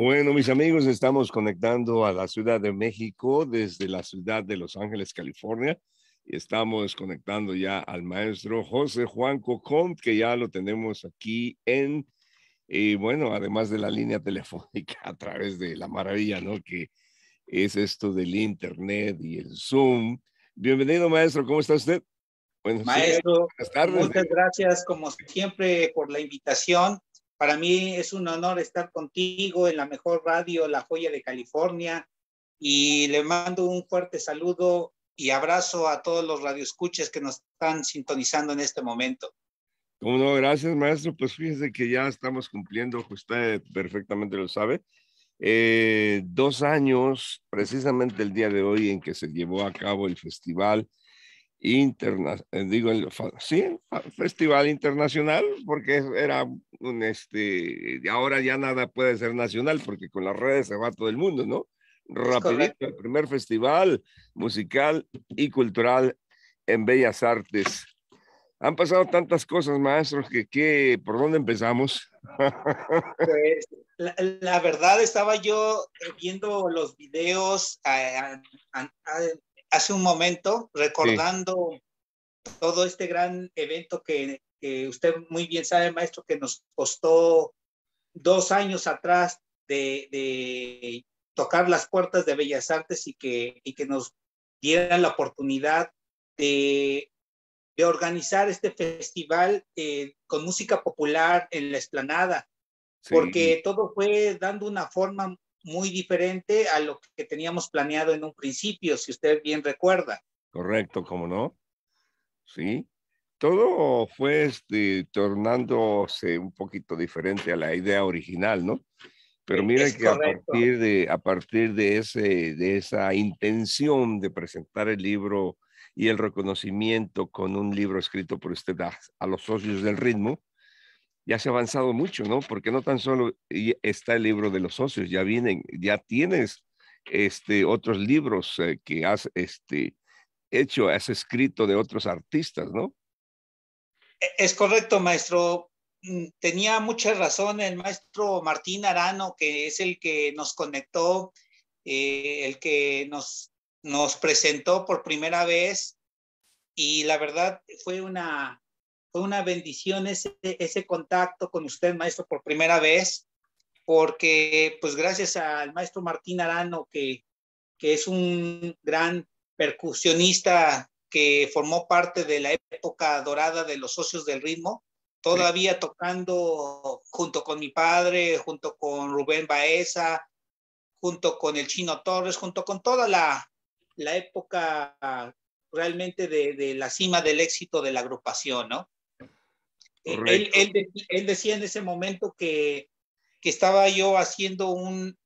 Bueno, mis amigos, estamos conectando a la Ciudad de México desde la ciudad de Los Ángeles, California. Y estamos conectando ya al maestro José Juan Cocón, que ya lo tenemos aquí en, y eh, bueno, además de la línea telefónica a través de la maravilla, ¿no? Que es esto del Internet y el Zoom. Bienvenido, maestro, ¿cómo está usted? maestro, buenas tardes. muchas gracias como siempre por la invitación para mí es un honor estar contigo en la mejor radio, La Joya de California, y le mando un fuerte saludo y abrazo a todos los radioescuches que nos están sintonizando en este momento. Como no, gracias maestro. Pues fíjese que ya estamos cumpliendo, usted perfectamente lo sabe, eh, dos años, precisamente el día de hoy en que se llevó a cabo el festival internacional, eh, digo, el, sí, festival internacional, porque era un, este, ahora ya nada puede ser nacional, porque con las redes se va todo el mundo, ¿no? Rapidito, el primer festival musical y cultural en Bellas Artes. Han pasado tantas cosas, maestros, que, ¿por dónde empezamos? Pues, la, verdad, estaba yo viendo los videos eh, hace un momento, recordando todo este gran evento que, usted muy bien sabe, maestro, que nos costó dos años atrás de, tocar las puertas de Bellas Artes y que, y que nos dieran la oportunidad de, organizar este festival eh, con música popular en la esplanada, porque todo fue dando una forma muy diferente a lo que teníamos planeado en un principio, si usted bien recuerda. Correcto, cómo no. Sí. Todo fue este, tornándose un poquito diferente a la idea original, ¿no? Pero mire que a partir, de, a partir de, ese, de esa intención de presentar el libro y el reconocimiento con un libro escrito por usted a los socios del ritmo, ya se ha avanzado mucho, ¿no? Porque no tan solo está el libro de los socios, ya vienen, ya tienes este, otros libros eh, que has este, hecho, has escrito de otros artistas, ¿no? E-, es correcto, maestro. Mm, tenía mucha razón el maestro Martín Arano, que es el que nos conectó, eh, el que nos, nos presentó por primera vez. Y la verdad fue una fue una bendición ese, ese contacto con usted, maestro, por primera vez, porque pues gracias al maestro Martín Arano, que, que es un gran percusionista que formó parte de la época dorada de los socios del ritmo, todavía tocando junto con mi padre, junto con Rubén Baeza, junto con el Chino Torres, junto con toda la, la época realmente de, de, la cima del éxito de la agrupación, ¿no? Eh, él, decía en ese momento que, estaba yo haciendo un,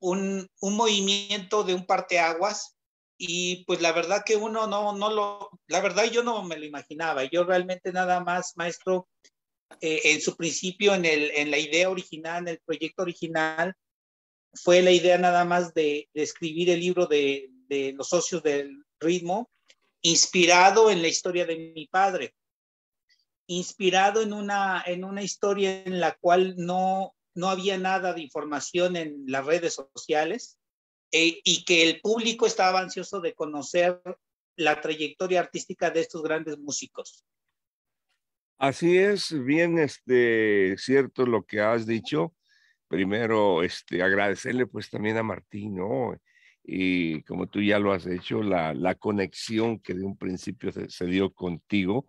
un, movimiento de un parteaguas y pues la verdad que uno no, no lo, la verdad yo no me lo imaginaba, yo realmente nada más, maestro, eh, en su principio, en, el, en la idea original, en el proyecto original, fue la idea nada más de, escribir el libro de, de los socios del ritmo, inspirado en la historia de mi padre inspirado en una, en una historia en la cual no, no había nada de información en las redes sociales eh, y que el público estaba ansioso de conocer la trayectoria artística de estos grandes músicos. Así es, bien este, cierto lo que has dicho. Primero, este, agradecerle pues también a Martín, ¿no? Y como tú ya lo has hecho, la, la conexión que de un principio se dio contigo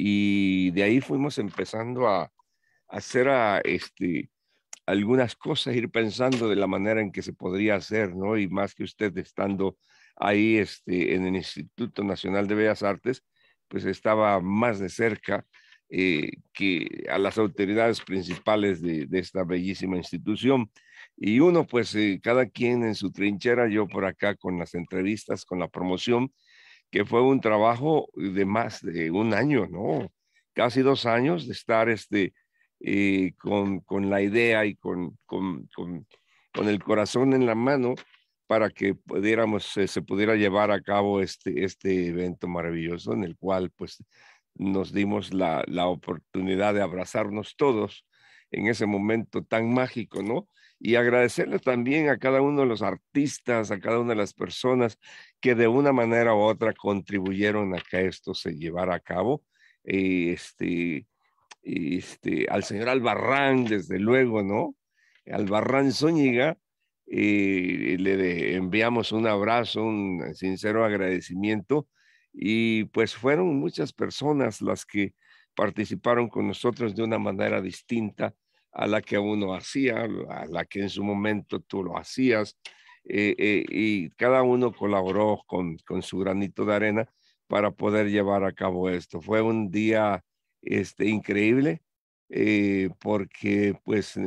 y de ahí fuimos empezando a, hacer este, algunas cosas, ir pensando de la manera en que se podría hacer, ¿no? Y más que usted estando ahí este, en el Instituto Nacional de Bellas Artes, pues estaba más de cerca eh, que a las autoridades principales de, esta bellísima institución. Y uno, pues eh, cada quien en su trinchera, yo por acá con las entrevistas, con la promoción, que fue un trabajo de más de un año, ¿no? Casi dos años de estar este, eh, con, la idea y con, el corazón en la mano para que pudiéramos, se pudiera llevar a cabo este, este evento maravilloso en el cual pues nos dimos la oportunidad de abrazarnos todos en ese momento tan mágico, ¿no? y agradecerle también a cada uno de los artistas, a cada una de las personas que de una manera u otra contribuyeron a que esto se llevara a cabo. Eh, este, este, al señor Albarrán, desde luego, ¿no? Albarrán Zúñiga, eh, le enviamos un abrazo, un sincero agradecimiento y pues fueron muchas personas las que participaron con nosotros de una manera distinta a la que uno hacía, a la que en su momento tú lo hacías, eh, eh, y cada uno colaboró con, con su granito de arena para poder llevar a cabo esto. Fue un día este, increíble eh, porque pues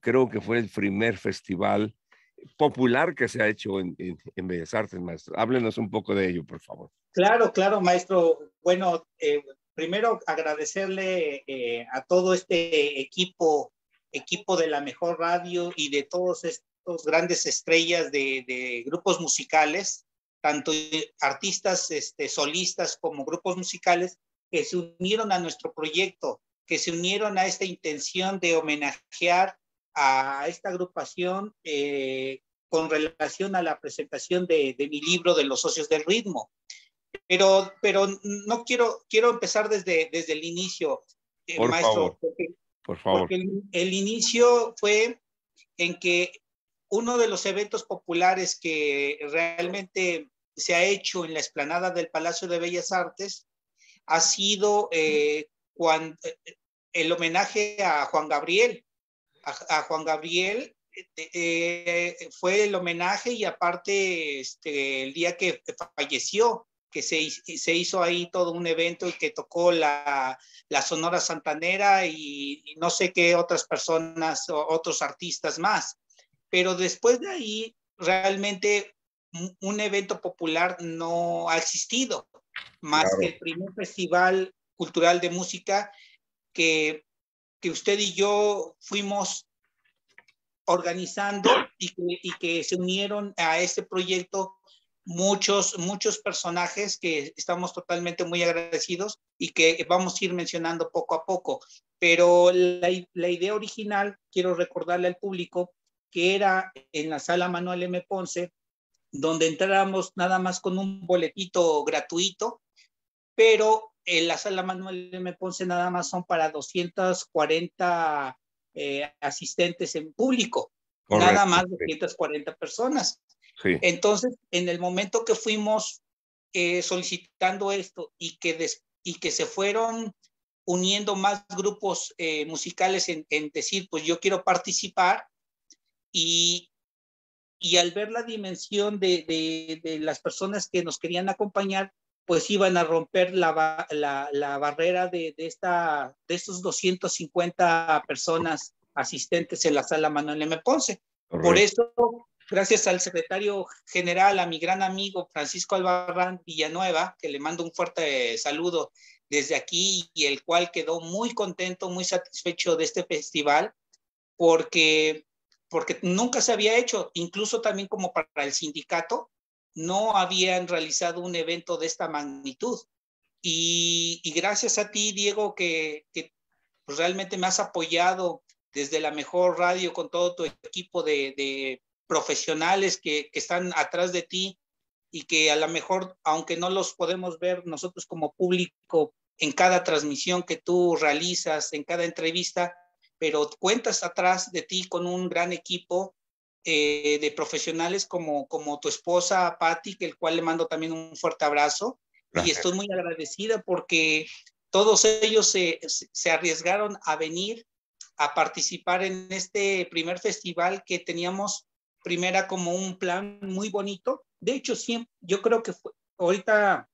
creo que fue el primer festival popular que se ha hecho en, en, en, Bellas Artes, maestro. Háblenos un poco de ello, por favor. Claro, claro, maestro. Bueno, primero agradecerle eh, a todo este equipo, equipo de la mejor radio y de todos estos grandes estrellas de, grupos musicales, tanto artistas este, solistas como grupos musicales, que se unieron a nuestro proyecto, que se unieron a esta intención de homenajear a esta agrupación eh, con relación a la presentación de, de mi libro de los socios del ritmo. Pero, pero no quiero, quiero empezar desde, desde el inicio, eh, por maestro. Favor. por favor. el, inicio fue en que uno de los eventos populares que realmente se ha hecho en la explanada del Palacio de Bellas Artes ha sido eh, cuando, eh, el homenaje a Juan Gabriel. A, Juan Gabriel fue el homenaje y aparte este, el día que falleció que se, se, hizo ahí todo un evento y que tocó la, Sonora Santanera y, no sé qué otras personas, o otros artistas más. Pero después de ahí, realmente un evento popular no ha existido, más que el primer festival cultural de música que, usted y yo fuimos organizando y que, y que se unieron a este proyecto muchos, muchos personajes que estamos totalmente muy agradecidos y que vamos a ir mencionando poco a poco. Pero la, idea original, quiero recordarle al público, que era en la sala Manuel M. Ponce, donde entrábamos nada más con un boletito gratuito, pero en la sala Manuel M. Ponce nada más son para 240 eh, asistentes en público, nada más 240 personas. Entonces, en el momento que fuimos eh, solicitando esto y que, y que se fueron uniendo más grupos eh, musicales en, decir, pues yo quiero participar y, y al ver la dimensión de, de, las personas que nos querían acompañar, pues iban a romper la, la, barrera de, de, esta, de estos 250 personas asistentes en la sala Manuel M. Ponce. Por eso gracias al secretario general, a mi gran amigo Francisco Albarrán Villanueva, que le mando un fuerte saludo desde aquí y el cual quedó muy contento, muy satisfecho de este festival, porque, porque nunca se había hecho, incluso también como para el sindicato, no habían realizado un evento de esta magnitud. Y, gracias a ti, Diego, que, realmente me has apoyado desde la mejor radio con todo tu equipo de, de profesionales que, están atrás de ti y que a lo mejor, aunque no los podemos ver nosotros como público en cada transmisión que tú realizas, en cada entrevista, pero cuentas atrás de ti con un gran equipo eh, de profesionales como, como tu esposa, Patti, que el cual le mando también un fuerte abrazo. Y estoy muy agradecida porque todos ellos se arriesgaron a venir a participar en este primer festival que teníamos primera como un plan muy bonito. De hecho, siempre, yo creo que ahorita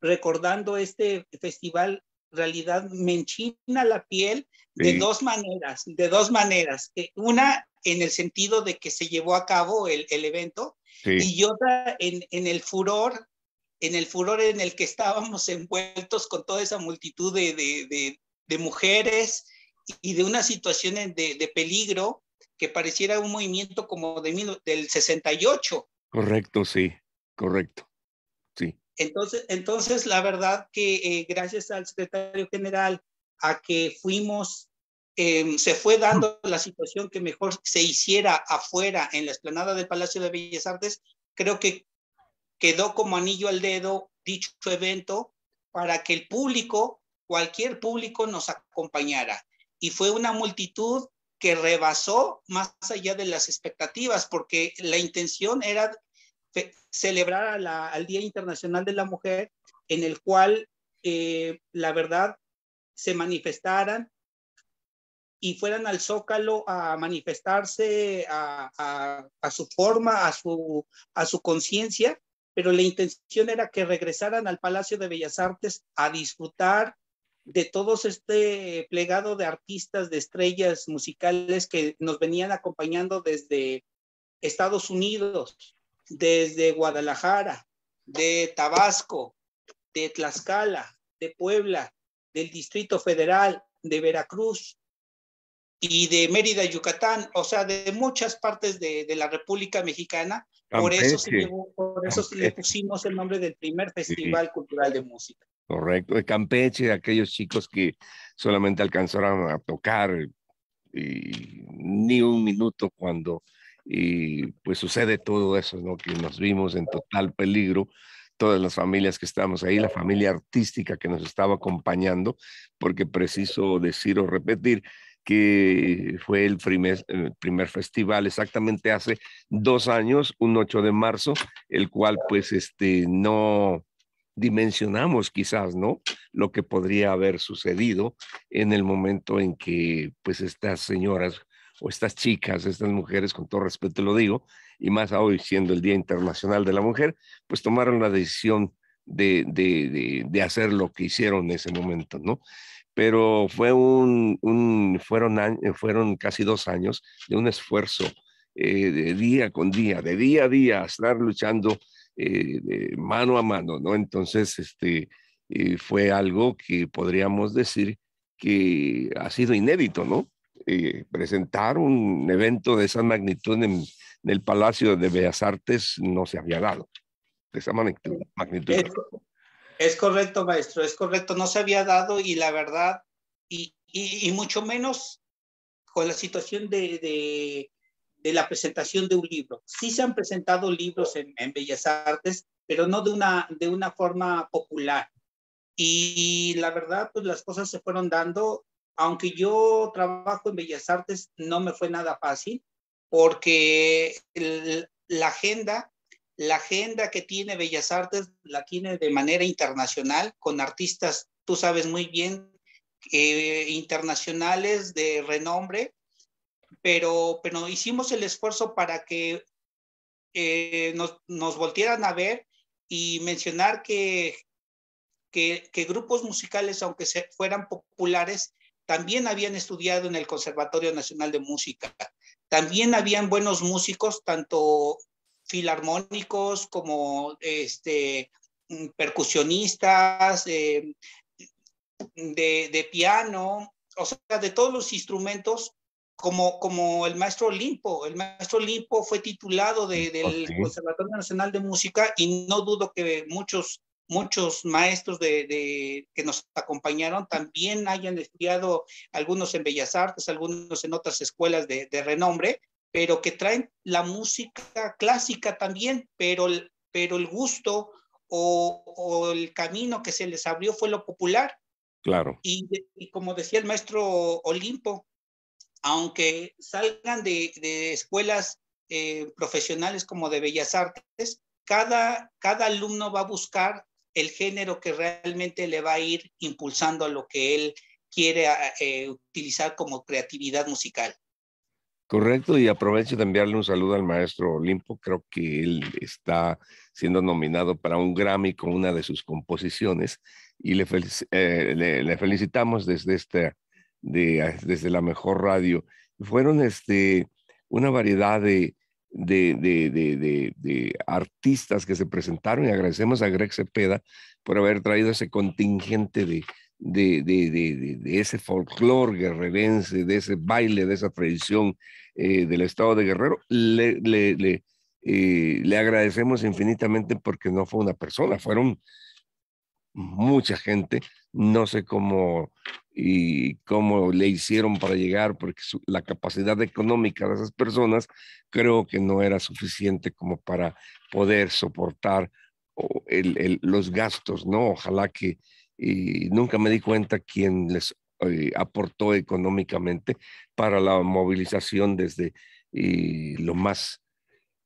recordando este festival, realidad me enchina la piel de dos maneras, de dos maneras. Una en el sentido de que se llevó a cabo el, el evento y otra en, en, el furor, en el furor en el que estábamos envueltos con toda esa multitud de, de, de mujeres y de una situación de, peligro que pareciera un movimiento como de del 68. Correcto, sí, correcto. Sí. Entonces, entonces la verdad que eh, gracias al secretario general, a que fuimos, em, se fue dando la situación que mejor se hiciera afuera en la explanada del Palacio de Bellas Artes, creo que quedó como anillo al dedo dicho evento para que el público, cualquier público, nos acompañara. Y fue una multitud que rebasó más allá de las expectativas, porque la intención era celebrar al Día Internacional de la Mujer, en el cual eh, la verdad se manifestaran y fueran al Zócalo a manifestarse a, su forma, a su, a su conciencia, pero la intención era que regresaran al Palacio de Bellas Artes a disfrutar de todos este plegado de artistas, de estrellas musicales que nos venían acompañando desde Estados Unidos, desde Guadalajara, de Tabasco, de Tlaxcala, de Puebla, del Distrito Federal, de Veracruz y de Mérida, Yucatán, o sea, de muchas partes de, la República Mexicana. Por eso, por eso le pusimos el nombre del primer Festival Cultural de Música. Correcto. De Campeche, aquellos chicos que solamente alcanzaron a tocar ni un minuto cuando y, pues sucede todo eso, ¿no? Que nos vimos en total peligro todas las familias que estábamos ahí, la familia artística que nos estaba acompañando, porque preciso decir o repetir que fue el primer, eh, festival exactamente hace dos años, un 8 de marzo, el cual pues este no, dimensionamos quizás, ¿no? Lo que podría haber sucedido en el momento en que, pues, estas señoras o estas chicas, estas mujeres, con todo respeto lo digo, y más hoy siendo el Día Internacional de la Mujer, pues tomaron la decisión de, hacer lo que hicieron en ese momento, ¿no? Pero fue un, fueron, fueron casi dos años de un esfuerzo eh, de día con día, de día a día, estar luchando eh, de mano a mano, ¿no? Entonces, este, eh, fue algo que podríamos decir que ha sido inédito, ¿no? Eh, presentar un evento de esa magnitud en, el Palacio de Bellas Artes no se había dado, de esa magnitud. Es, correcto, maestro, es correcto, no se había dado y la verdad, y, y, y mucho menos con la situación de, de de la presentación de un libro. Sí se han presentado libros en, Bellas Artes, pero no de una, de una forma popular. Y la verdad, pues las cosas se fueron dando. Aunque yo trabajo en Bellas Artes, no me fue nada fácil porque la agenda, la agenda que tiene Bellas Artes la tiene de manera internacional con artistas, tú sabes muy bien, eh, internacionales de renombre pero, hicimos el esfuerzo para que eh, nos, nos, voltieran a ver y mencionar que, que, grupos musicales, aunque se, fueran populares, también habían estudiado en el Conservatorio Nacional de Música. También habían buenos músicos, tanto filarmónicos como este, mm, percusionistas, eh, de, de, piano, o sea, de todos los instrumentos como, el maestro Olimpo. El maestro Olimpo fue titulado del Conservatorio Nacional de Música y no dudo que muchos, muchos maestros de, que nos acompañaron también hayan estudiado, algunos en Bellas Artes, algunos en otras escuelas de, renombre, pero que traen la música clásica también, pero, pero el gusto o, el camino que se les abrió fue lo popular. Claro. Y, y como decía el maestro Olimpo, aunque salgan de, escuelas eh, profesionales como de Bellas Artes, cada, cada alumno va a buscar el género que realmente le va a ir impulsando a lo que él quiere eh, utilizar como creatividad musical. Correcto, y aprovecho de enviarle un saludo al maestro Olimpo. Creo que él está siendo nominado para un Grammy con una de sus composiciones y le, eh, felicitamos desde esta desde la mejor radio. Fueron este, una variedad de, de, de, artistas que se presentaron y agradecemos a Greg Cepeda por haber traído ese contingente de, de, de, de, de, ese folclore guerrerense, de ese baile, de esa tradición eh, del estado de Guerrero, le, le, eh, le, agradecemos infinitamente porque no fue una persona, fueron mucha gente. No sé cómo y cómo le hicieron para llegar, porque la capacidad económica de esas personas creo que no era suficiente como para poder soportar los gastos, ¿no? Ojalá que y nunca me di cuenta quién les eh, aportó económicamente para la movilización desde lo más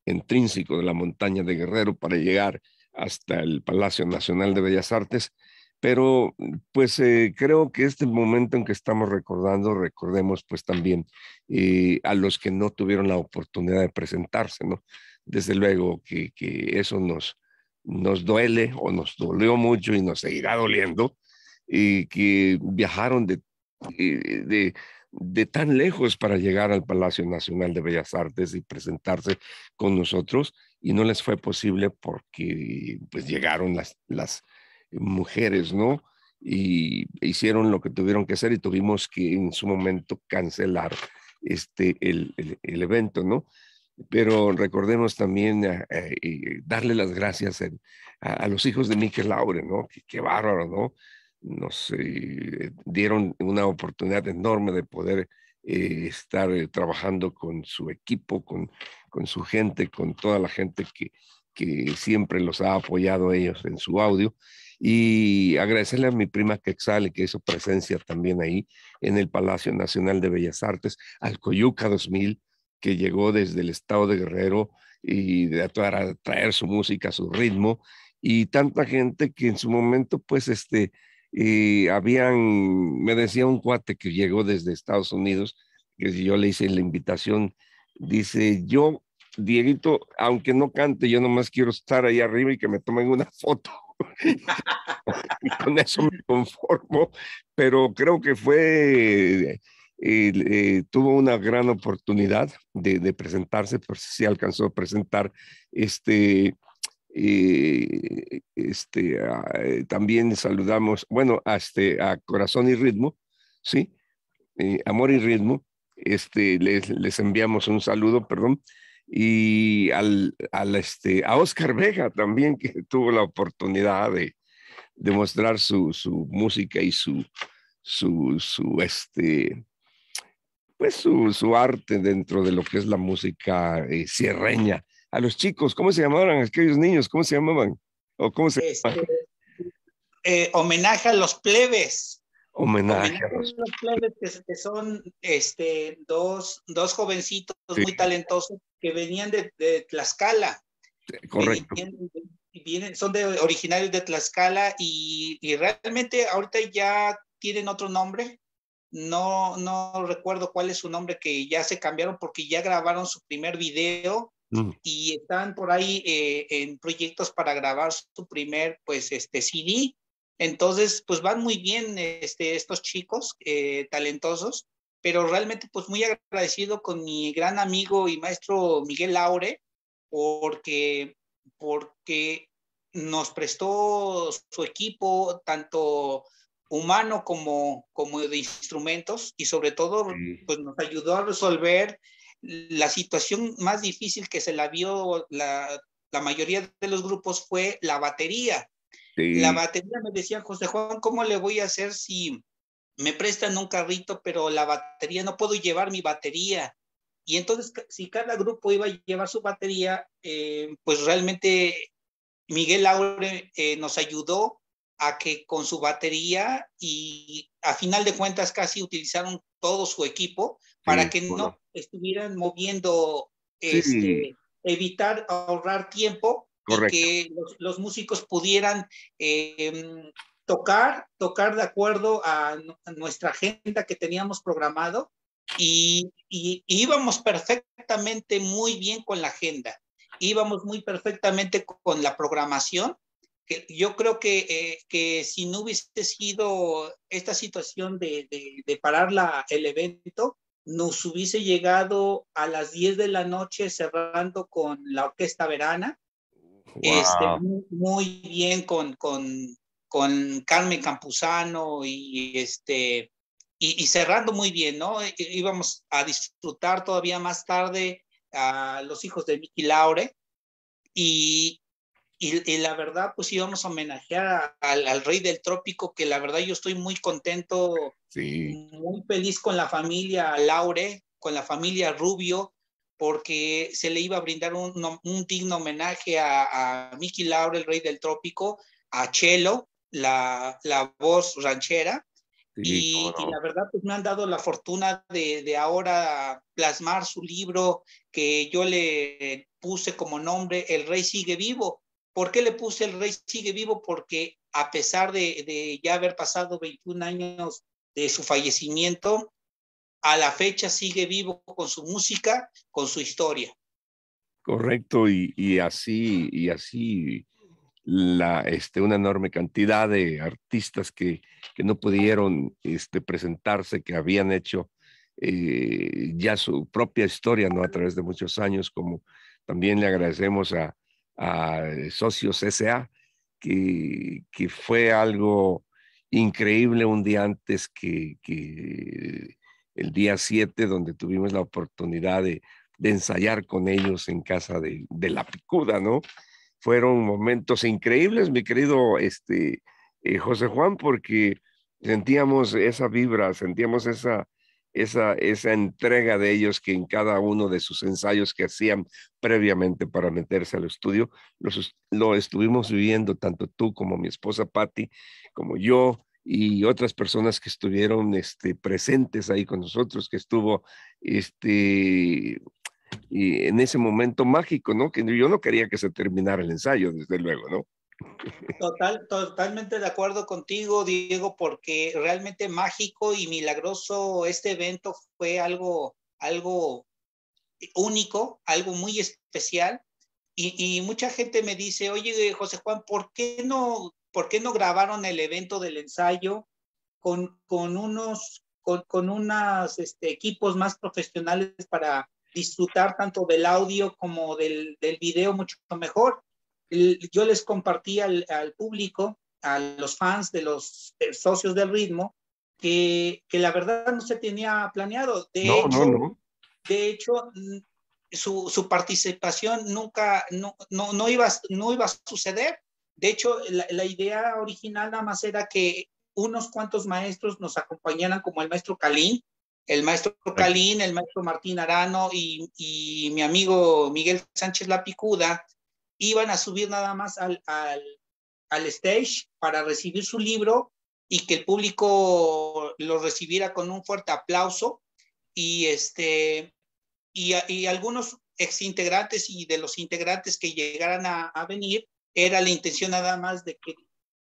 intrínseco de la montaña de Guerrero para llegar hasta el Palacio Nacional de Bellas Artes pero mm, pues eh, creo que este momento en que estamos recordando, recordemos pues también eh, a los que no tuvieron la oportunidad de presentarse, ¿no? Desde luego que, que eso nos, nos duele o nos dolió mucho y nos seguirá doliendo, y que viajaron de, eh, de, de, tan lejos para llegar al Palacio Nacional de Bellas Artes y presentarse con nosotros y no les fue posible porque pues llegaron las, las mujeres, ¿no? Y hicieron lo que tuvieron que hacer y tuvimos que en su momento cancelar este, el, evento, ¿no? Pero recordemos también eh, eh, darle las gracias a, los hijos de Mikel Laure, ¿no? Qué, ¿no? Nos eh, dieron una oportunidad enorme de poder estar trabajando con su equipo, con, su gente, con toda la gente que, que siempre los ha apoyado ellos en su audio y agradecerle a mi prima Quexale que hizo presencia también ahí en el Palacio Nacional de Bellas Artes, al Coyuca 2000, que llegó desde el estado de Guerrero y de a traer su música, su ritmo, y tanta gente que en su momento, pues, este, habían, me decía un cuate que llegó desde Estados Unidos, que yo le hice la invitación, dice, yo, Dieguito, aunque no cante, yo nomás quiero estar ahí arriba y que me tomen una foto. con eso me conformo, pero creo que fue, eh, eh, tuvo una gran oportunidad de, presentarse, si pues se alcanzó a presentar este, eh, este, también saludamos, bueno, a, este, a Corazón y Ritmo, ¿sí? Amor y Ritmo, este, les, les enviamos un saludo, perdón, y al, este, a Oscar Vega también, que tuvo la oportunidad de, mostrar su, música y su, su, su este, pues su, arte dentro de lo que es la música eh, sierreña. A los chicos, ¿cómo se llamaban aquellos niños? ¿Cómo se llamaban? ¿O cómo se este, eh, homenaje a los plebes. Homenaje, a los, plebes, que, son este, dos, jovencitos muy talentosos que venían de, Tlaxcala. Correcto. vienen, son de, originarios de Tlaxcala y, y, realmente ahorita ya tienen otro nombre. No, no recuerdo cuál es su nombre, que ya se cambiaron porque ya grabaron su primer video y están por ahí eh, en proyectos para grabar su primer pues, este, CD. Entonces, pues van muy bien este, estos chicos eh, talentosos pero realmente pues muy agradecido con mi gran amigo y maestro Miguel Laure, porque, porque nos prestó su equipo, tanto humano como, como de instrumentos, y sobre todo pues nos ayudó a resolver la situación más difícil que se la vio la, mayoría de los grupos fue la batería. La batería me decía José Juan, ¿cómo le voy a hacer si me prestan un carrito, pero la batería, no puedo llevar mi batería. Y entonces, si cada grupo iba a llevar su batería, eh, pues realmente Miguel Aure eh, nos ayudó a que con su batería y a final de cuentas casi utilizaron todo su equipo para que no estuvieran moviendo, este, evitar ahorrar tiempo porque que los, músicos pudieran em, tocar, tocar de acuerdo a, nuestra agenda que teníamos programado y, y, íbamos perfectamente muy bien con la agenda, íbamos muy perfectamente con la programación. Que yo creo que, eh, que si no hubiese sido esta situación de, de, parar la, el evento, nos hubiese llegado a las 10 de la noche cerrando con la orquesta verana. Este, muy, bien con, con, con Carmen Campuzano y, este, y, cerrando muy bien, ¿no? Eh, íbamos a disfrutar todavía más tarde a los hijos de Vicky Laure y, y, la verdad, pues íbamos a homenajear al, rey del trópico, que la verdad yo estoy muy contento, sí. muy feliz con la familia Laure, con la familia Rubio, porque se le iba a brindar un, un digno homenaje a, a Mickey Laure, el rey del trópico, a Chelo, la, la voz ranchera. y, la verdad, pues me han dado la fortuna de, ahora plasmar su libro que yo le puse como nombre El Rey Sigue Vivo. ¿Por qué le puse El Rey Sigue Vivo? Porque a pesar de, ya haber pasado 21 años de su fallecimiento, a la fecha sigue vivo con su música, con su historia. Correcto, y, y así, y así la, este, una enorme cantidad de artistas que, que no pudieron este, presentarse, que habían hecho eh, ya su propia historia ¿no? a través de muchos años, como también le agradecemos a, eh, Socios S.A., que, que, fue algo increíble un día antes que, el día 7, donde tuvimos la oportunidad de, de ensayar con ellos en casa de, de la picuda, ¿no? fueron momentos increíbles, mi querido este, eh, José Juan, porque sentíamos esa vibra, sentíamos esa, esa, entrega de ellos que en cada uno de sus ensayos que hacían previamente para meterse al estudio, lo estuvimos viviendo tanto tú como mi esposa Patti, como yo y otras personas que estuvieron este, presentes ahí con nosotros, que estuvo este, y en ese momento mágico, ¿no? Que yo no quería que se terminara el ensayo, desde luego, ¿no? Total, totalmente de acuerdo contigo, Diego, porque realmente mágico y milagroso este evento fue algo, algo único, algo muy especial. Y, mucha gente me dice, oye, José Juan, ¿por qué no, por qué no grabaron el evento del ensayo con, con unos, con, unos este, equipos más profesionales para, disfrutar tanto del audio como del, del video mucho mejor. yo les compartí al, público, a los fans de los eh, socios del ritmo, que, la verdad no se tenía planeado. De hecho, De hecho mm, su, participación nunca, no, no, iba, no iba a suceder. De hecho, la, idea original nada más era que unos cuantos maestros nos acompañaran, como el maestro Kalin, el maestro Calín, el maestro Martín Arano y, mi amigo Miguel Sánchez Lapicuda iban a subir nada más al, al, stage para recibir su libro y que el público lo recibiera con un fuerte aplauso y este y, y algunos exintegrantes y de los integrantes que llegaran a venir era la intención nada más de que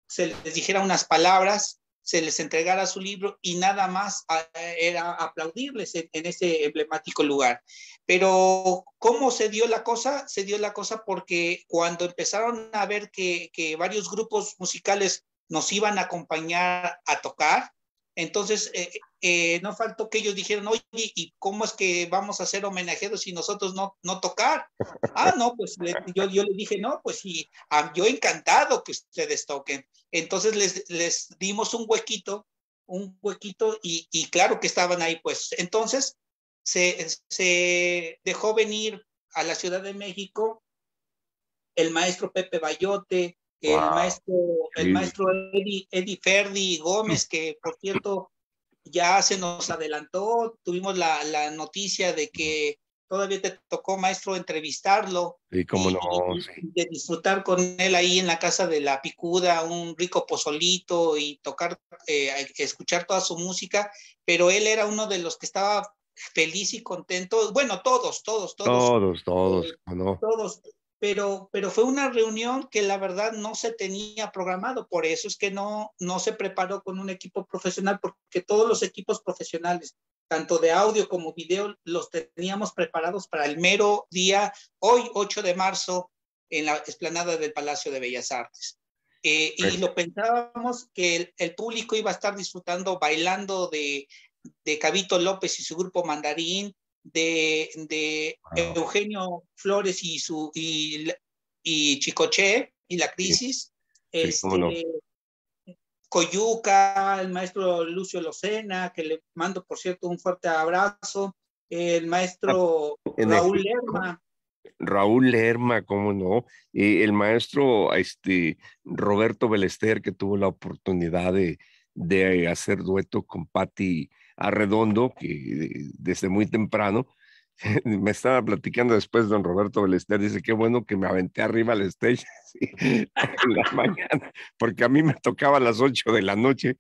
se les dijera unas palabras se les entregara su libro y nada más ah, era aplaudirles en, ese emblemático lugar. Pero ¿cómo se dio la cosa? Se dio la cosa porque cuando empezaron a ver que, varios grupos musicales nos iban a acompañar a tocar, entonces eh, eh, no faltó que ellos dijeron, oye, ¿y cómo es que vamos a ser homenajeros si nosotros no, no tocar? ah, no, pues yo, yo le dije, no, pues sí, yo encantado que ustedes toquen. Entonces les, les dimos un huequito, un huequito, y, y claro que estaban ahí, pues. Entonces se, se dejó venir a la Ciudad de México el maestro Pepe Bayote, el maestro, el maestro Eddie, Eddie Ferdi Gómez, que por cierto ya se nos adelantó, tuvimos la, noticia de que todavía te tocó, maestro, entrevistarlo. y, no, disfrutar con él ahí en la casa de la picuda, un rico pozolito y tocar, eh, escuchar toda su música, pero él era uno de los que estaba feliz y contento. Bueno, todos, todos, todos. Todos, todos, eh, Todos pero, pero fue una reunión que la verdad no se tenía programado, por eso es que no, no se preparó con un equipo profesional, porque todos los equipos profesionales, tanto de audio como video, los teníamos preparados para el mero día, hoy 8 de marzo, en la explanada del Palacio de Bellas Artes. Eh, y lo pensábamos que el, el, público iba a estar disfrutando, bailando de, de Cabito López y su grupo Mandarín, de, de ah. Eugenio Flores y, su, y, y Chicoche y la crisis. Este, Coyuca, el maestro Lucio Locena, que le mando, por cierto, un fuerte abrazo. El maestro Raúl Lerma. Raúl Lerma, cómo no, y el maestro este, Roberto Belester, que tuvo la oportunidad de, de hacer dueto con Patti redondo que desde muy temprano, me estaba platicando después don Roberto Belester, dice, qué bueno que me aventé arriba al stage en la mañana, porque a mí me tocaba a las 8 de la noche.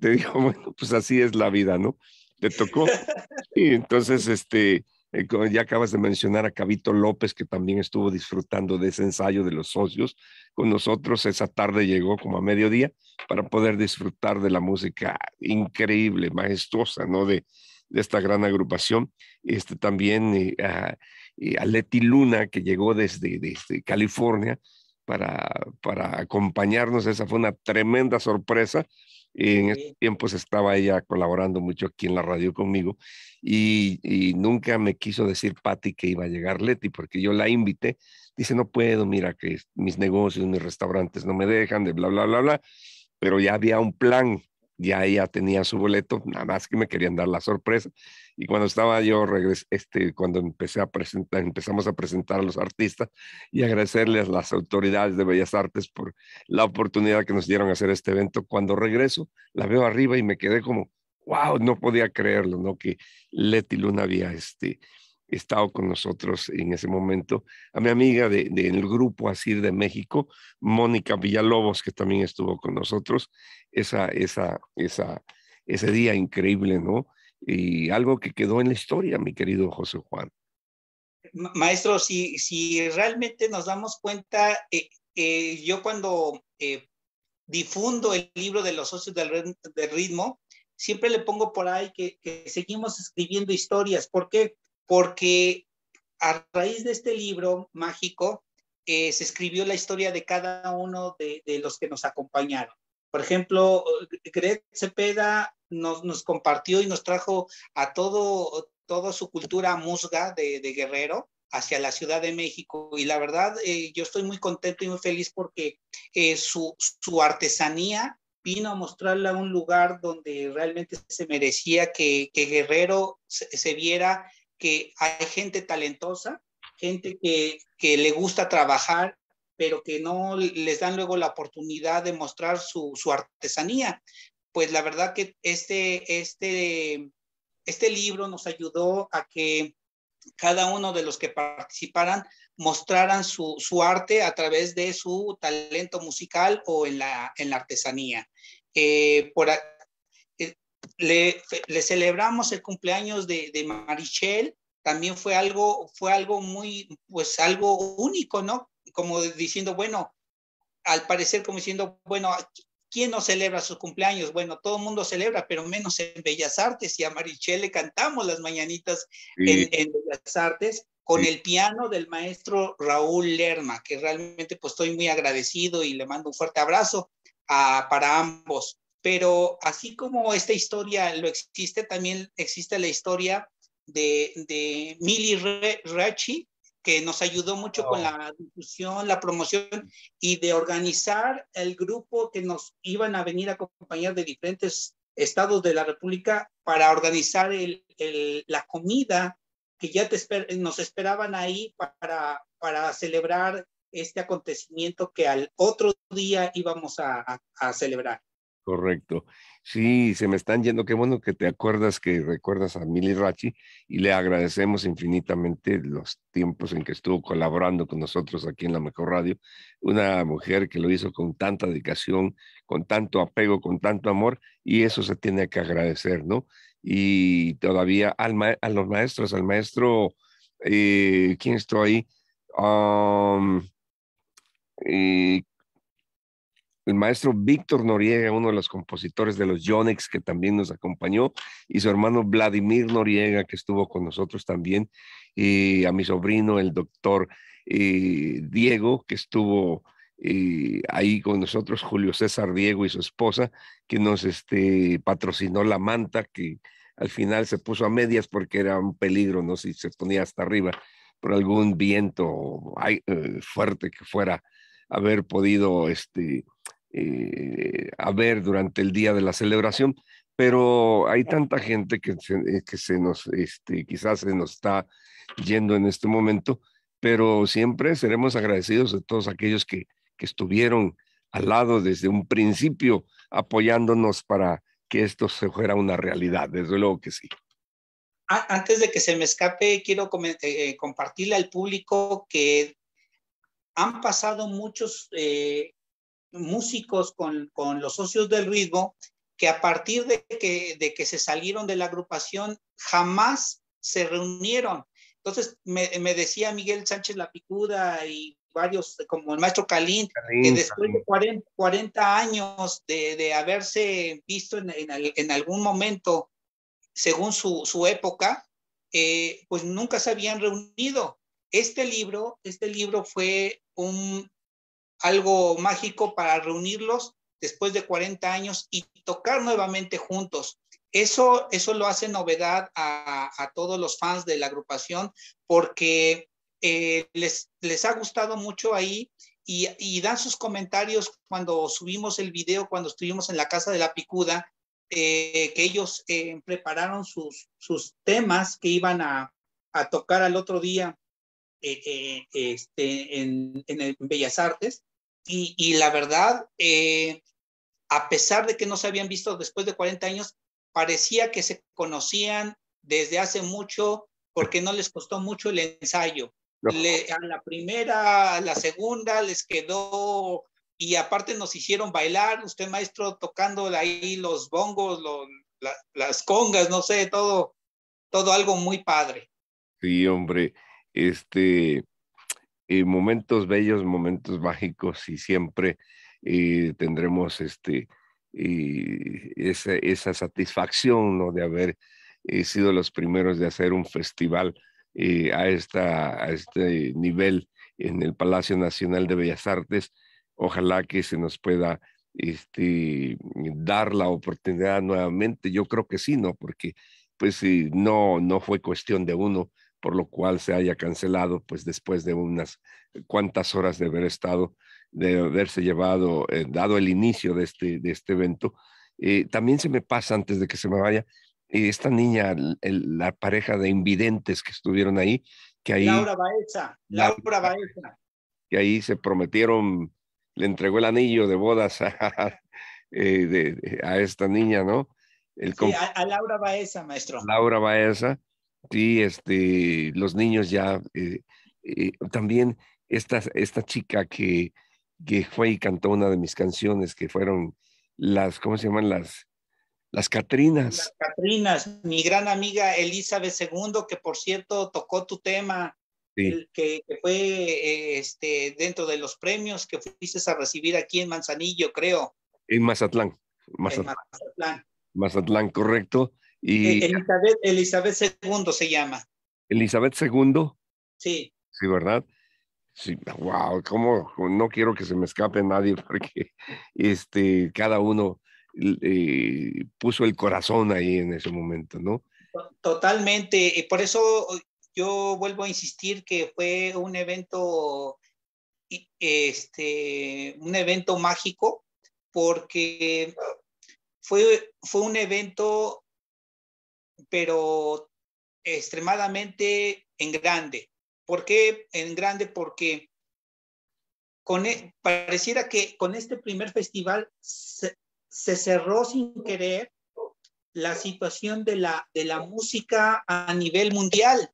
Te digo, bueno, pues así es la vida, ¿no? Te tocó. Y entonces, este, eh, ya acabas de mencionar a Cabito López, que también estuvo disfrutando de ese ensayo de los socios con nosotros. Esa tarde llegó como a mediodía para poder disfrutar de la música increíble, majestuosa, ¿no? De, esta gran agrupación. Este, también eh, eh, a, Leti Luna, que llegó desde, California para, para acompañarnos. Esa fue una tremenda sorpresa y en estos tiempos estaba ella colaborando mucho aquí en la radio conmigo y, nunca me quiso decir Patti que iba a llegar Leti porque yo la invité. Dice, no puedo, mira que mis negocios, mis restaurantes no me dejan de bla, bla, bla, bla. Pero ya había un plan, ya ella tenía su boleto, nada más que me querían dar la sorpresa. Y cuando estaba yo, este, cuando empecé a presentar, empezamos a presentar a los artistas y agradecerles a las autoridades de Bellas Artes por la oportunidad que nos dieron a hacer este evento. Cuando regreso, la veo arriba y me quedé como, wow, no podía creerlo, ¿no? Que Leti Luna había este, estado con nosotros en ese momento. A mi amiga del de, grupo Asir de México, Mónica Villalobos, que también estuvo con nosotros. Esa, esa, esa, ese día increíble, ¿no? y algo que quedó en la historia, mi querido José Juan. Maestro, si, si realmente nos damos cuenta, eh, eh, yo cuando eh, difundo el libro de los socios del, ritmo, siempre le pongo por ahí que, seguimos escribiendo historias. ¿Por qué? Porque a raíz de este libro mágico se escribió la historia de cada uno de los que nos acompañaron. Por ejemplo, Greg Cepeda nos, nos, compartió y nos trajo a todo, toda su cultura musga de, Guerrero hacia la Ciudad de México. Y la verdad, eh, yo estoy muy contento y muy feliz porque eh, su, su, artesanía vino a mostrarla a un lugar donde realmente se merecía que, Guerrero se, viera que hay gente talentosa, gente que, que le gusta trabajar pero que no les dan luego la oportunidad de mostrar su, su artesanía. Pues la verdad que este, este, este libro nos ayudó a que cada uno de los que participaran mostraran su, su, arte a través de su talento musical o en la, en la artesanía. Eh, por, eh, le, celebramos el cumpleaños de, de Marichel, también fue algo, fue algo muy, pues algo único, ¿no? como diciendo, bueno, al parecer como diciendo, bueno, ah, ¿quién no celebra sus cumpleaños? Bueno, todo el mundo celebra, pero menos en Bellas Artes. Y a Marichelle cantamos las mañanitas en, Bellas Artes con el piano del maestro Raúl Lerma, que realmente pues estoy muy agradecido y le mando un fuerte abrazo para ambos. Pero así como esta historia lo existe, también existe la historia de, de Mili Rachi, que nos ayudó mucho con oh. la difusión, la promoción y de organizar el grupo que nos iban a venir a acompañar de diferentes estados de la República para organizar la comida que ya nos esperaban ahí para, para celebrar este acontecimiento que al otro día íbamos a celebrar. Correcto. Sí, se me están yendo. Qué bueno que te acuerdas que recuerdas a Mili Rachi y le agradecemos infinitamente los tiempos en que estuvo colaborando con nosotros aquí en la Mejor Radio. Una mujer que lo hizo con tanta dedicación, con tanto apego, con tanto amor y eso se tiene que agradecer, ¿no? Y todavía al a los maestros, al maestro, eh, ¿quién estuvo ahí? Ah el maestro Víctor Noriega, uno de los compositores de los Yonex, que también nos acompañó, y su hermano Vladimir Noriega, que estuvo con nosotros también, y a mi sobrino, el doctor eh, Diego, que estuvo eh, ahí con nosotros, Julio César Diego y su esposa, que nos este, patrocinó la manta, que al final se puso a medias porque era un peligro, no si se ponía hasta arriba por algún viento eh, fuerte que fuera haber podido este, eh, a ver durante el día de la celebración, pero hay tanta gente que eh, que se nos, este, quizás se nos está yendo en este momento, pero siempre seremos agradecidos de todos aquellos que, que estuvieron al lado desde un principio apoyándonos para que esto se fuera una realidad, desde luego que sí. Antes de que se me escape, quiero eh, compartirle al público que han pasado muchos músicos con, con, los socios del ritmo que a partir de que, de que se salieron de la agrupación jamás se reunieron. Entonces me, decía Miguel Sánchez La Picuda y varios, como el maestro Calín, que después de 40, años de, haberse visto en, algún momento, según su, época, eh, pues nunca se habían reunido. Este libro, este libro fue un, algo mágico para reunirlos después de 40 años y tocar nuevamente juntos. Eso, eso lo hace novedad a, todos los fans de la agrupación porque eh, les, les ha gustado mucho ahí y, dan sus comentarios cuando subimos el video, cuando estuvimos en la casa de la picuda, eh, que ellos eh, prepararon sus, sus temas que iban a, a tocar al otro día este, en, en Bellas Artes y, la verdad, eh, a pesar de que no se habían visto después de 40 años, parecía que se conocían desde hace mucho porque no les costó mucho el ensayo. a la primera, a la segunda les quedó y aparte nos hicieron bailar, usted maestro tocando ahí los bongos, las congas, no sé, todo, todo algo muy padre. Sí, hombre, este, momentos bellos, momentos mágicos y siempre eh, tendremos este, esa, satisfacción ¿no? de haber eh, sido los primeros de hacer un festival eh, a, esta, a este nivel en el Palacio Nacional de Bellas Artes. Ojalá que se nos pueda este, dar la oportunidad nuevamente. Yo creo que sí, ¿no? Porque pues no, no fue cuestión de uno, por lo cual se haya cancelado, pues después de unas cuantas horas de haber estado, de haberse llevado, eh, dado el inicio de este, de este evento. Eh, también se me pasa antes de que se me vaya, esta niña, la pareja de invidentes que estuvieron ahí, que ahí... Laura Baeza, Laura Baeza. Que ahí se prometieron, le entregó el anillo de bodas a, eh, esta niña, ¿no? El sí, a Laura Baeza, maestro. Laura Baeza Sí, este, los niños ya, eh, eh, también esta, esta chica que, fue y cantó una de mis canciones, que fueron las, ¿cómo se llaman? Las, las Catrinas. Las Catrinas, mi gran amiga Elizabeth II, que por cierto tocó tu tema, que, fue este, dentro de los premios que fuiste a recibir aquí en Manzanillo, creo. En Mazatlán. Mazatlán. Mazatlán. Mazatlán, correcto. Eh, Elizabeth, II se llama. Elizabeth II. Sí. Sí, ¿verdad? Sí, wow, cómo no quiero que se me escape nadie porque este, cada uno eh, puso el corazón ahí en ese momento, ¿no? Totalmente, y por eso yo vuelvo a insistir que fue un evento, este, un evento mágico porque fue, fue un evento pero extremadamente en grande. ¿Por qué en grande? Porque con, e, pareciera que con este primer festival se, se, cerró sin querer la situación de la, de la música a nivel mundial.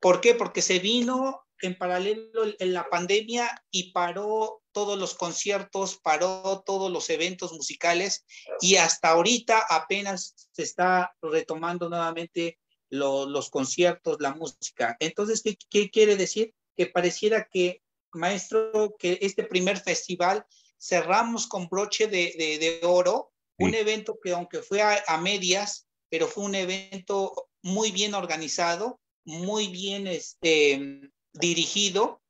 ¿Por qué? Porque se vino en paralelo en la pandemia y paró todos los conciertos, paró todos los eventos musicales y hasta ahorita apenas se está retomando nuevamente los conciertos, la música. Entonces, ¿qué, quiere decir? Que pareciera que, maestro, que este primer festival cerramos con broche de, oro, un evento que aunque fue a, medias, pero fue un evento muy bien organizado, muy bien este, dirigido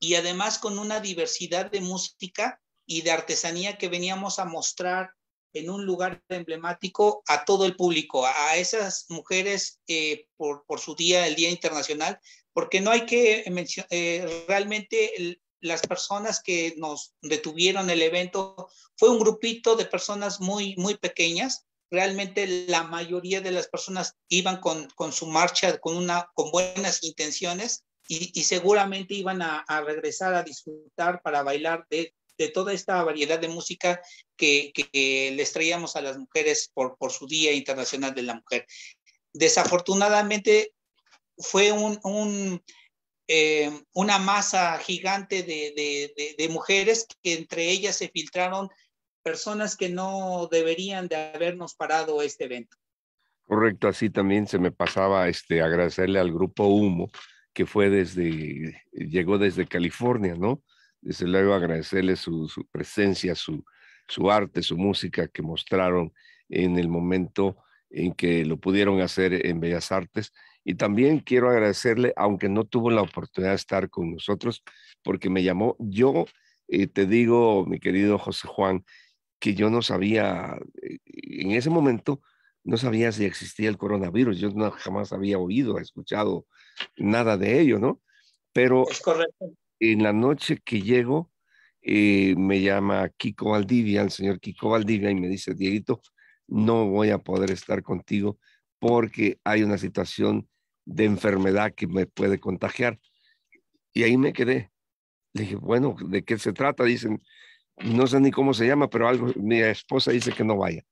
y además con una diversidad de música y de artesanía que veníamos a mostrar en un lugar emblemático a todo el público, a esas mujeres eh, por, por, su día, el Día Internacional, porque no hay que eh, mencionar, eh, realmente las personas que nos detuvieron el evento fue un grupito de personas muy, muy pequeñas. Realmente la mayoría de las personas iban con, con su marcha, con, una, con buenas intenciones, y, seguramente iban a, regresar a disfrutar para bailar de, toda esta variedad de música que, les traíamos a las mujeres por, su Día Internacional de la Mujer. Desafortunadamente fue un, eh, una masa gigante de, mujeres que entre ellas se filtraron personas que no deberían de habernos parado este evento. Correcto, así también se me pasaba este, agradecerle al grupo Humo que fue desde, llegó desde California, ¿no? Desde luego agradecerle su, presencia, su, su arte, su música que mostraron en el momento en que lo pudieron hacer en Bellas Artes. Y también quiero agradecerle, aunque no tuvo la oportunidad de estar con nosotros, porque me llamó. Yo eh, te digo, mi querido José Juan, que yo no sabía, eh, en ese momento no sabía si existía el coronavirus, yo no, jamás había oído, escuchado nada de ello, ¿no? Pero en la noche que llego, eh, me llama Kiko Valdivia, el señor Kiko Valdivia, y me dice, Dieguito, no voy a poder estar contigo porque hay una situación de enfermedad que me puede contagiar. Y ahí me quedé. Le dije, bueno, ¿de qué se trata? Dicen, no sé ni cómo se llama, pero algo, mi esposa dice que no vaya.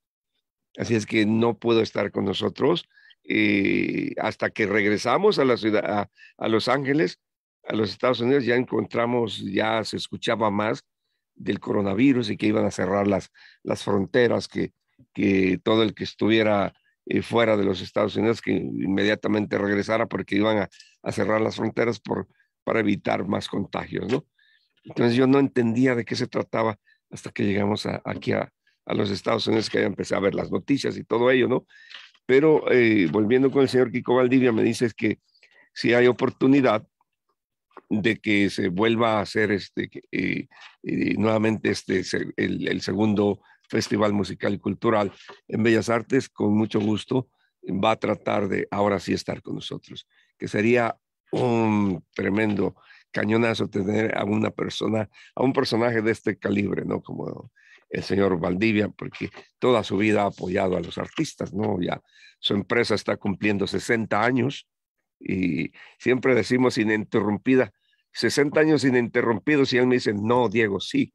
Así es que no puedo estar con nosotros eh, hasta que regresamos a la ciudad, a, Los Ángeles, a los Estados Unidos, ya encontramos, ya se escuchaba más del coronavirus y que iban a cerrar las, las fronteras, que, que todo el que estuviera eh, fuera de los Estados Unidos, que inmediatamente regresara porque iban a, cerrar las fronteras para evitar más contagios, ¿no? Entonces yo no entendía de qué se trataba hasta que llegamos aquí a, a los Estados Unidos que haya empecé a ver las noticias y todo ello, ¿no? Pero eh, volviendo con el señor Kiko Valdivia, me dices que si hay oportunidad de que se vuelva a hacer este, eh, eh, nuevamente este, el, el, segundo Festival Musical y Cultural en Bellas Artes, con mucho gusto va a tratar de ahora sí estar con nosotros, que sería un tremendo cañonazo tener a una persona, a un personaje de este calibre, ¿no? Como el señor Valdivia, porque toda su vida ha apoyado a los artistas, ¿no? Ya su empresa está cumpliendo 60 años y siempre decimos ininterrumpida, 60 años ininterrumpidos y él me dice, no, Diego, sí,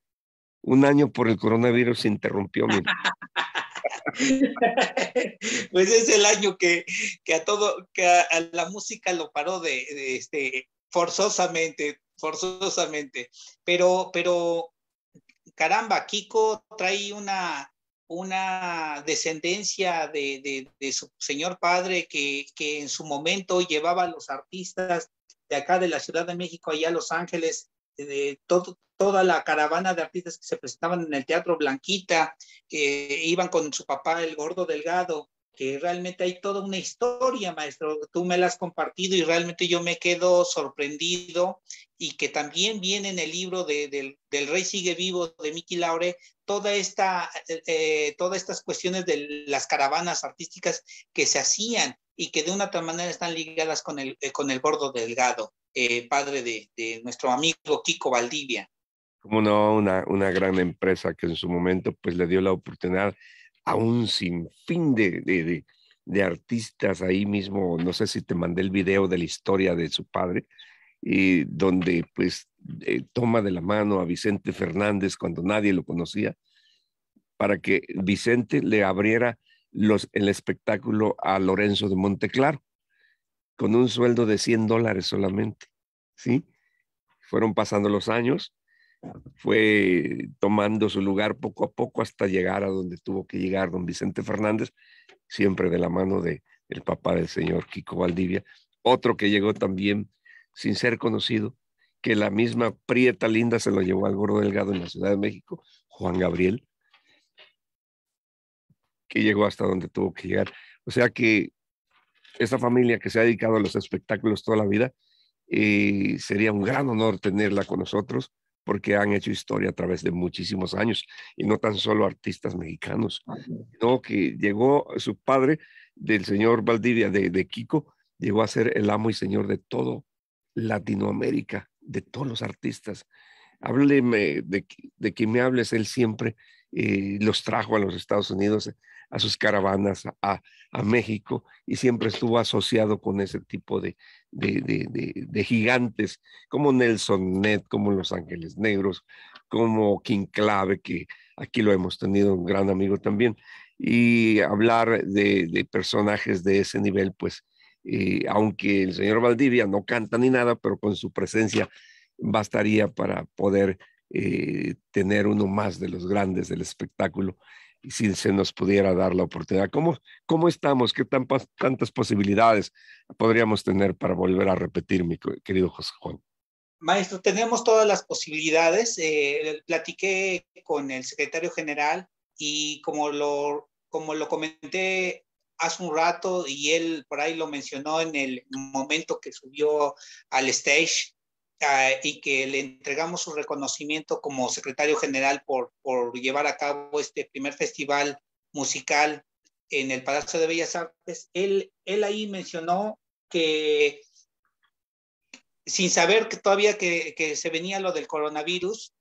un año por el coronavirus interrumpió mi... pues es el año que, que a todo, que a, la música lo paró de, este, forzosamente, forzosamente, pero, pero caramba, Kiko trae una, una descendencia de, de, su señor padre que, que, en su momento llevaba a los artistas de acá de la Ciudad de México allá a Los Ángeles, eh, de todo, toda la caravana de artistas que se presentaban en el Teatro Blanquita, que eh, iban con su papá el gordo delgado, que realmente hay toda una historia, maestro. Tú me la has compartido y realmente yo me quedo sorprendido y que también viene en el libro de, del Rey Sigue Vivo de Miki Laure toda esta, eh, eh, todas estas cuestiones de las caravanas artísticas que se hacían y que de una tal manera están ligadas con el, eh, con el bordo delgado, padre de, de, nuestro amigo Kiko Valdivia. Como no, una, una gran empresa que en su momento pues le dio la oportunidad a un sinfín de, artistas ahí mismo. No sé si te mandé el video de la historia de su padre, y donde pues eh, toma de la mano a Vicente Fernández cuando nadie lo conocía, para que Vicente le abriera los, el espectáculo a Lorenzo de Monteclaro, con un sueldo de 100 dólares solamente. ¿sí? Fueron pasando los años fue tomando su lugar poco a poco hasta llegar a donde tuvo que llegar don Vicente Fernández, siempre de la mano de, del papá del señor Kiko Valdivia, otro que llegó también sin ser conocido, que la misma Prieta Linda se lo llevó al Gordo Delgado en la Ciudad de México, Juan Gabriel, que llegó hasta donde tuvo que llegar. O sea que esta familia que se ha dedicado a los espectáculos toda la vida, eh, sería un gran honor tenerla con nosotros porque han hecho historia a través de muchísimos años, y no tan solo artistas mexicanos, sino que llegó su padre del señor Valdivia, de, de Kiko, llegó a ser el amo y señor de todo Latinoamérica, de todos los artistas. Hábleme de, de que me hables, él siempre los trajo a los Estados Unidos, a sus caravanas, a, México, y siempre estuvo asociado con ese tipo de, gigantes, como Nelson Net, como Los Ángeles Negros, como King Clave, que aquí lo hemos tenido, un gran amigo también, y hablar de, personajes de ese nivel, pues, eh, aunque el señor Valdivia no canta ni nada, pero con su presencia bastaría para poder eh, tener uno más de los grandes del espectáculo y si se nos pudiera dar la oportunidad. ¿Cómo, cómo estamos? ¿Qué tan, tantas posibilidades podríamos tener para volver a repetir, mi querido José Juan? Maestro, tenemos todas las posibilidades. Eh, platiqué con el secretario general y como lo, como lo comenté hace un rato y él por ahí lo mencionó en el momento que subió al stage, eh, y que le entregamos su reconocimiento como secretario general por, por llevar a cabo este primer festival musical en el Palacio de Bellas Artes, él, él ahí mencionó que sin saber que todavía que, se venía lo del coronavirus,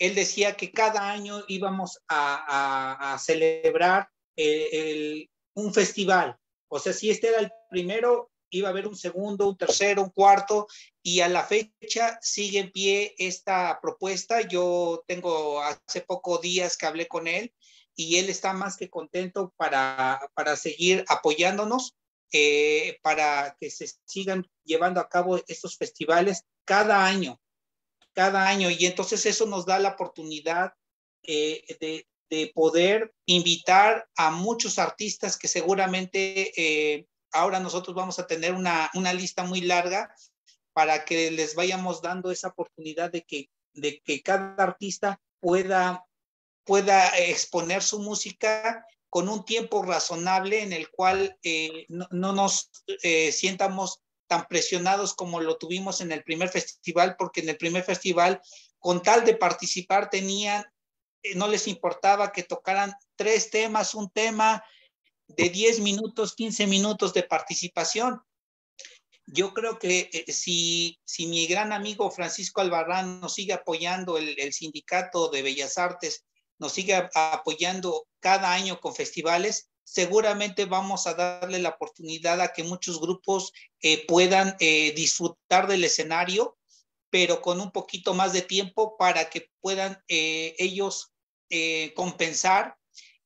él decía que cada año íbamos a, celebrar eh, un festival. O sea, si este era el primero, iba a haber un segundo, un tercero, un cuarto, y a la fecha sigue en pie esta propuesta. Yo tengo hace pocos días que hablé con él y él está más que contento para, para seguir apoyándonos, eh, para que se sigan llevando a cabo estos festivales cada año, cada año. Y entonces eso nos da la oportunidad eh, de, poder invitar a muchos artistas que seguramente eh, ahora nosotros vamos a tener una, una lista muy larga para que les vayamos dando esa oportunidad de que, de que cada artista pueda, pueda exponer su música con un tiempo razonable en el cual eh, no, nos eh, sientamos tan presionados como lo tuvimos en el primer festival, porque en el primer festival, con tal de participar, tenían, eh, no les importaba que tocaran tres temas, un tema, de 10 minutos, 15 minutos de participación. Yo creo que eh, si, si mi gran amigo Francisco Albarrán nos sigue apoyando, el, el sindicato de Bellas Artes nos sigue apoyando cada año con festivales, seguramente vamos a darle la oportunidad a que muchos grupos eh, puedan eh, disfrutar del escenario, pero con un poquito más de tiempo para que puedan ellos compensar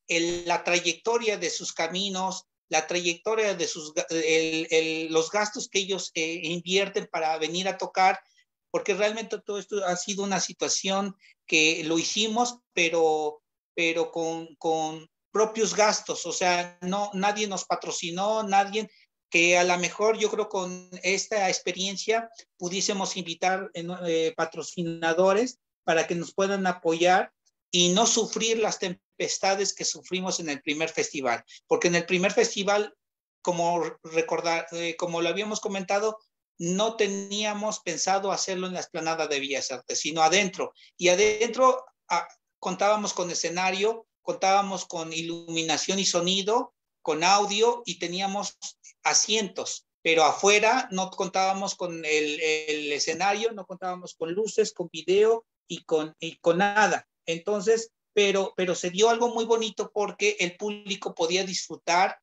la trayectoria de sus caminos, la trayectoria de sus, los gastos que ellos eh, invierten para venir a tocar, porque realmente todo esto ha sido una situación que lo hicimos, pero, pero con, con propios gastos, o sea, no, nadie nos patrocinó, nadie, que a lo mejor yo creo con esta experiencia pudiésemos invitar eh, eh, patrocinadores para que nos puedan apoyar y no sufrir las, que sufrimos en el primer festival, porque en el primer festival, como, recordar, eh, como lo habíamos comentado, no teníamos pensado hacerlo en la esplanada de Bellas Artes, sino adentro. Y adentro ah, contábamos con escenario, contábamos con iluminación y sonido, con audio y teníamos asientos, pero afuera no contábamos con el, escenario, no contábamos con luces, con video y con nada. Entonces, pero, se dio algo muy bonito porque el público podía disfrutar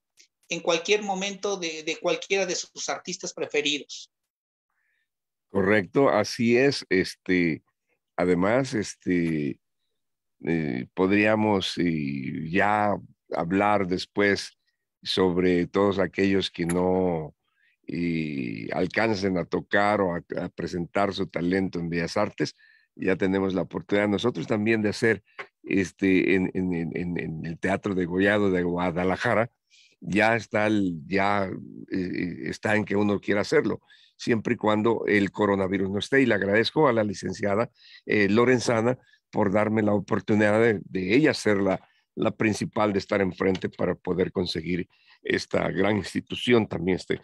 en cualquier momento de, cualquiera de sus artistas preferidos. Correcto, así es. Este, además, este, eh, podríamos eh, ya hablar después sobre todos aquellos que no eh, alcancen a tocar o a, presentar su talento en Bellas Artes. Ya tenemos la oportunidad nosotros también de hacer este, en, el Teatro de Gollado de Guadalajara, ya está, ya, eh, eh, está en que uno quiera hacerlo, siempre y cuando el coronavirus no esté. Y le agradezco a la licenciada eh, Lorenzana por darme la oportunidad de, ella ser la, la, principal de estar enfrente para poder conseguir esta gran institución también, este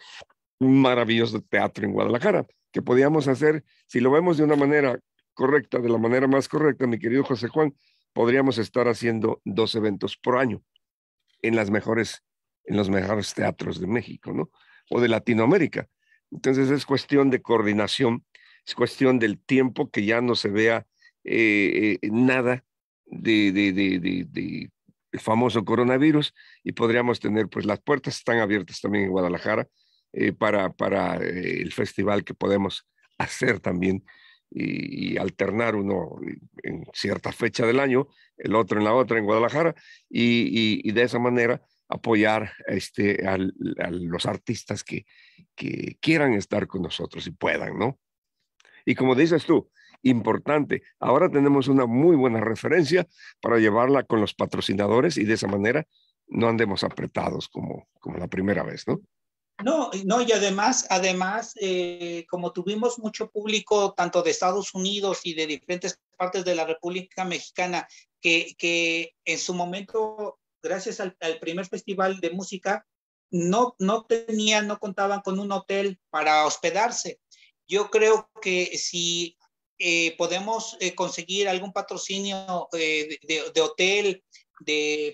maravilloso teatro en Guadalajara, que podíamos hacer, si lo vemos de una manera correcta, de la manera más correcta, mi querido José Juan, podríamos estar haciendo dos eventos por año en las mejores, en los mejores teatros de México, O de Latinoamérica. Entonces es cuestión de coordinación, es cuestión del tiempo que ya no se vea eh, eh, nada de, famoso coronavirus y podríamos tener, pues las puertas están abiertas también en Guadalajara eh, para, para el festival que podemos hacer también y, alternar uno en cierta fecha del año, el otro en la otra en Guadalajara, y, de esa manera apoyar este, a los artistas que, quieran estar con nosotros y puedan, ¿no? Y como dices tú, importante, ahora tenemos una muy buena referencia para llevarla con los patrocinadores y de esa manera no andemos apretados como, como la primera vez, ¿no? No, no, y además, además, eh, como tuvimos mucho público, tanto de Estados Unidos y de diferentes partes de la República Mexicana, que, en su momento, gracias al, primer festival de música, no, no tenían, no contaban con un hotel para hospedarse. Yo creo que si eh, podemos eh, conseguir algún patrocinio de, de, hotel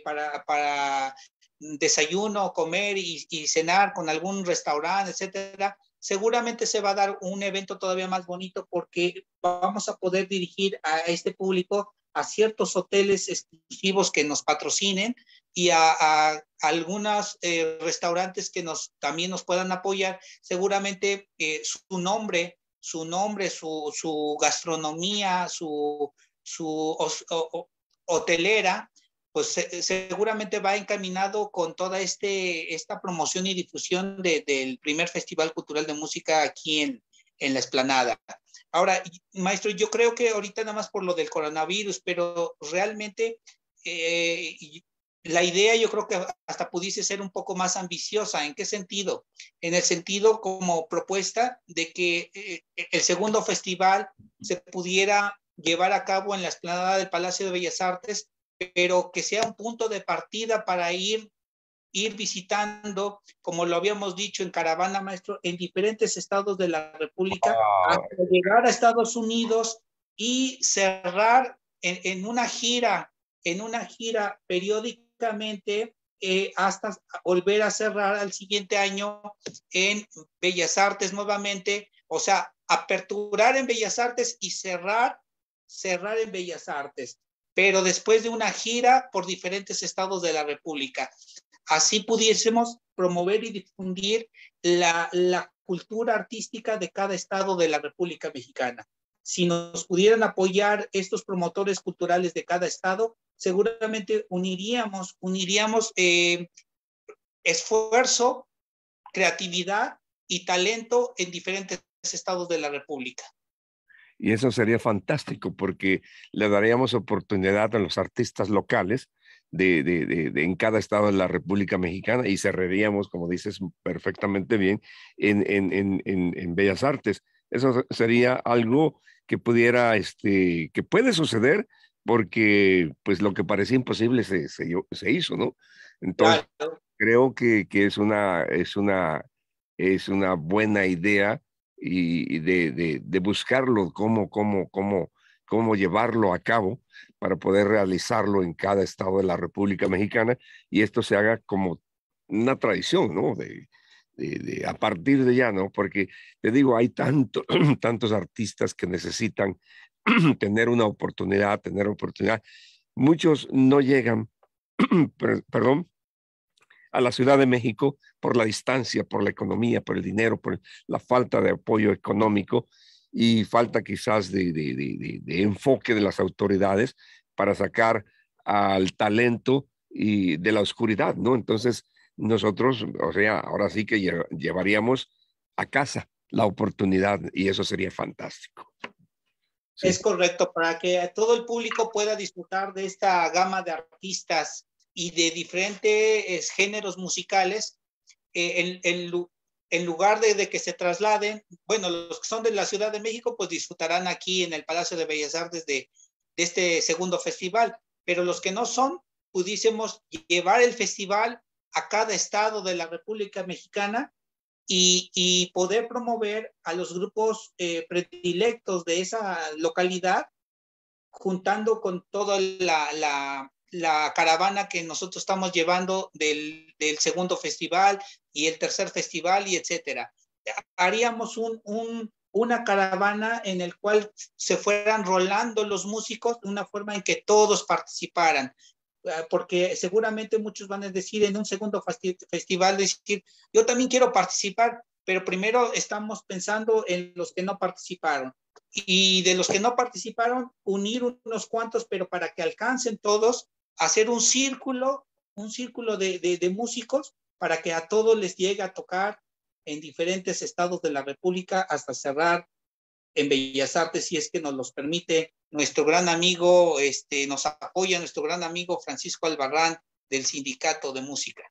para, para desayuno, comer y, y cenar con algún restaurante, etcétera, seguramente se va a dar un evento todavía más bonito porque vamos a poder dirigir a este público a ciertos hoteles exclusivos que nos patrocinen y a, algunos eh, restaurantes que nos también nos puedan apoyar. Seguramente eh, su nombre, su nombre, su, su gastronomía, su, su hotelera pues seguramente va encaminado con toda este, esta promoción y difusión del primer Festival Cultural de Música aquí en, la Esplanada. Ahora, maestro, yo creo que ahorita nada más por lo del coronavirus, pero realmente eh, la idea yo creo que hasta pudiese ser un poco más ambiciosa. ¿En qué sentido? En el sentido como propuesta de que eh, el segundo festival se pudiera llevar a cabo en la esplanada del Palacio de Bellas Artes pero que sea un punto de partida para ir, visitando, como lo habíamos dicho en Caravana Maestro, en diferentes estados de la República, llegar a Estados Unidos y cerrar en, una gira, en una gira periódicamente eh, hasta volver a cerrar al siguiente año en Bellas Artes nuevamente, o sea, aperturar en Bellas Artes y cerrar, cerrar en Bellas Artes pero después de una gira por diferentes estados de la República. Así pudiésemos promover y difundir la, cultura artística de cada estado de la República Mexicana. Si nos pudieran apoyar estos promotores culturales de cada estado, seguramente uniríamos, uniríamos eh, esfuerzo, creatividad y talento en diferentes estados de la República. Y eso sería fantástico porque le daríamos oportunidad a los artistas locales de, de, de, en cada estado de la República Mexicana y cerraríamos, como dices perfectamente bien, en, en, en, en Bellas Artes. Eso sería algo que pudiera, este, que puede suceder porque pues lo que parecía imposible se, se, hizo, ¿no? Entonces, creo que, que, es, una, es, una, es una buena idea y de, buscarlo, cómo, cómo, cómo, cómo llevarlo a cabo para poder realizarlo en cada estado de la República Mexicana y esto se haga como una tradición, ¿no? De, a partir de ya, ¿no? Porque te digo, hay tantos artistas que necesitan tener una oportunidad, tener oportunidad. Muchos no llegan, perdón, a la Ciudad de México por la distancia, por la economía, por el dinero, por la falta de apoyo económico y falta quizás de, enfoque de las autoridades para sacar al talento y de la oscuridad, ¿no? Entonces, nosotros, o sea, ahora sí que llevaríamos a casa la oportunidad y eso sería fantástico. Es correcto, para que todo el público pueda disfrutar de esta gama de artistas y de diferentes géneros musicales, eh, en, lugar de, que se trasladen, bueno, los que son de la Ciudad de México, pues disfrutarán aquí en el Palacio de Bellas Artes de, este segundo festival, pero los que no son, pudiésemos llevar el festival a cada estado de la República Mexicana y, poder promover a los grupos eh, predilectos de esa localidad, juntando con toda la, la caravana que nosotros estamos llevando del, segundo festival y el tercer festival y etcétera. Haríamos un, un, una caravana en el cual se fueran rolando los músicos de una forma en que todos participaran, eh, porque seguramente muchos van a decir en un segundo festival, decir, yo también quiero participar, pero primero estamos pensando en los que no participaron y de los que no participaron, unir unos cuantos, pero para que alcancen todos hacer un círculo, un círculo de, de, músicos para que a todos les llegue a tocar en diferentes estados de la República hasta cerrar en Bellas Artes, si es que nos los permite nuestro gran amigo, este, nos apoya nuestro gran amigo Francisco Albarrán del Sindicato de Música.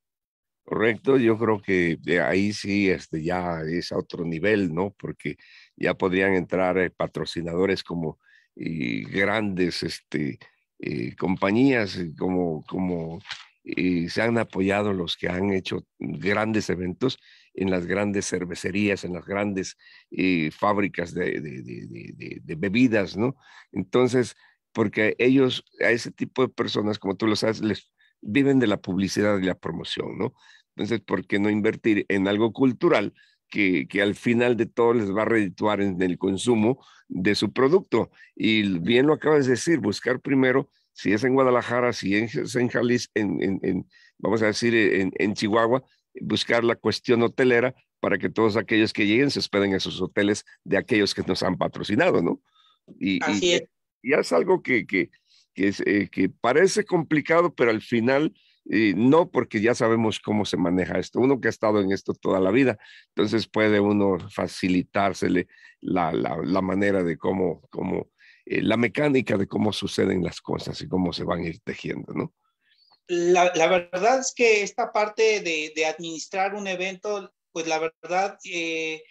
Correcto, yo creo que de ahí sí este, ya es a otro nivel, ¿no? Porque ya podrían entrar eh, patrocinadores como grandes este, eh, compañías eh, como, como eh, se han apoyado los que han hecho grandes eventos en las grandes cervecerías, en las grandes fábricas de, bebidas, ¿no? Entonces, porque ellos, a ese tipo de personas, como tú lo sabes, les viven de la publicidad y la promoción, ¿no? Entonces, ¿por qué no invertir en algo cultural que, al final de todo les va a redituar en el consumo de su producto. Y bien lo acabas de decir, buscar primero si es en Guadalajara, si es en Jalisco, en, vamos a decir, en, Chihuahua, buscar la cuestión hotelera para que todos aquellos que lleguen se hospeden en esos hoteles de aquellos que nos han patrocinado, ¿no? Y, es. Y, es algo que, que, que eh, parece complicado, pero al final no porque ya sabemos cómo se maneja esto. Uno que ha estado en esto toda la vida, entonces puede uno facilitársele la, la, la manera de cómo, cómo eh, la mecánica de cómo suceden las cosas y cómo se van a ir tejiendo, ¿no? La, la verdad es que esta parte de, de, administrar un evento, pues la verdad, eh,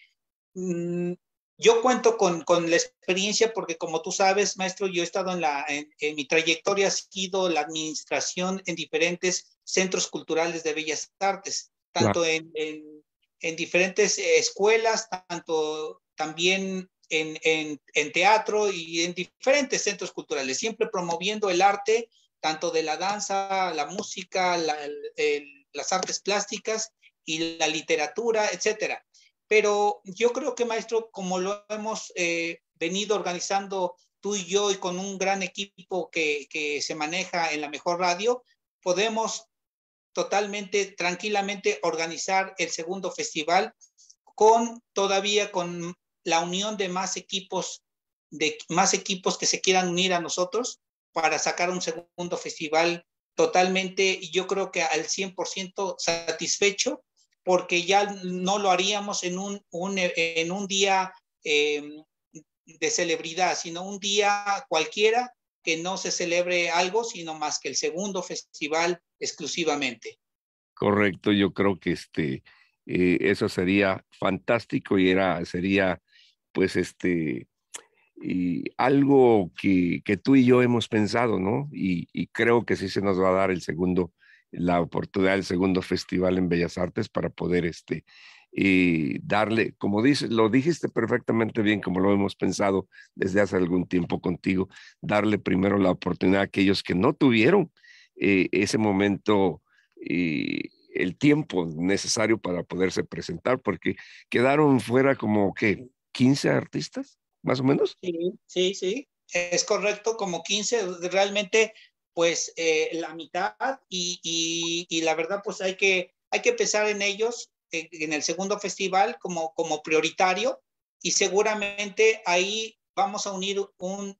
mm, yo cuento con, la experiencia porque, como tú sabes, maestro, yo he estado en en, mi trayectoria ha sido la administración en diferentes centros culturales de bellas artes, tanto en, diferentes eh, escuelas, tanto también en, teatro y en diferentes centros culturales, siempre promoviendo el arte, tanto de la danza, la música, las artes plásticas y la literatura, etcétera pero yo creo que, maestro, como lo hemos eh, venido organizando tú y yo y con un gran equipo que, se maneja en la mejor radio, podemos totalmente, tranquilamente organizar el segundo festival con todavía con la unión de más equipos, de más equipos que se quieran unir a nosotros para sacar un segundo festival totalmente, yo creo que al 100% satisfecho porque ya no lo haríamos en un, eh, en un día em, de celebridad, sino un día cualquiera que no se celebre algo, sino más que el segundo festival exclusivamente. Correcto, yo creo que este, eh, eso sería fantástico y era, sería pues este, y algo que, tú y yo hemos pensado, ¿no? Y, y, creo que sí se nos va a dar el segundo la oportunidad del segundo festival en Bellas Artes para poder este, y darle, como dices, lo dijiste perfectamente bien, como lo hemos pensado desde hace algún tiempo contigo, darle primero la oportunidad a aquellos que no tuvieron eh, ese momento y el tiempo necesario para poderse presentar, porque quedaron fuera como que 15 artistas, más o menos. Sí, sí, sí, es correcto, como 15, realmente pues eh, la mitad y, la verdad pues hay que, hay que pensar en ellos eh, en, el segundo festival como, como prioritario y seguramente ahí vamos a unir un,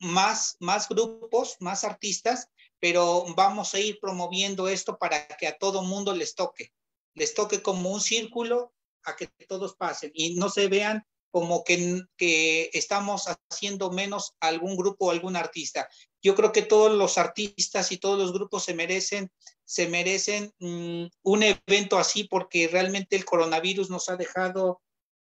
más, más grupos, más artistas, pero vamos a ir promoviendo esto para que a todo mundo les toque, les toque como un círculo a que todos pasen y no se vean como que, que estamos haciendo menos algún grupo o algún artista yo creo que todos los artistas y todos los grupos se merecen, se merecen mm, un evento así porque realmente el coronavirus nos ha dejado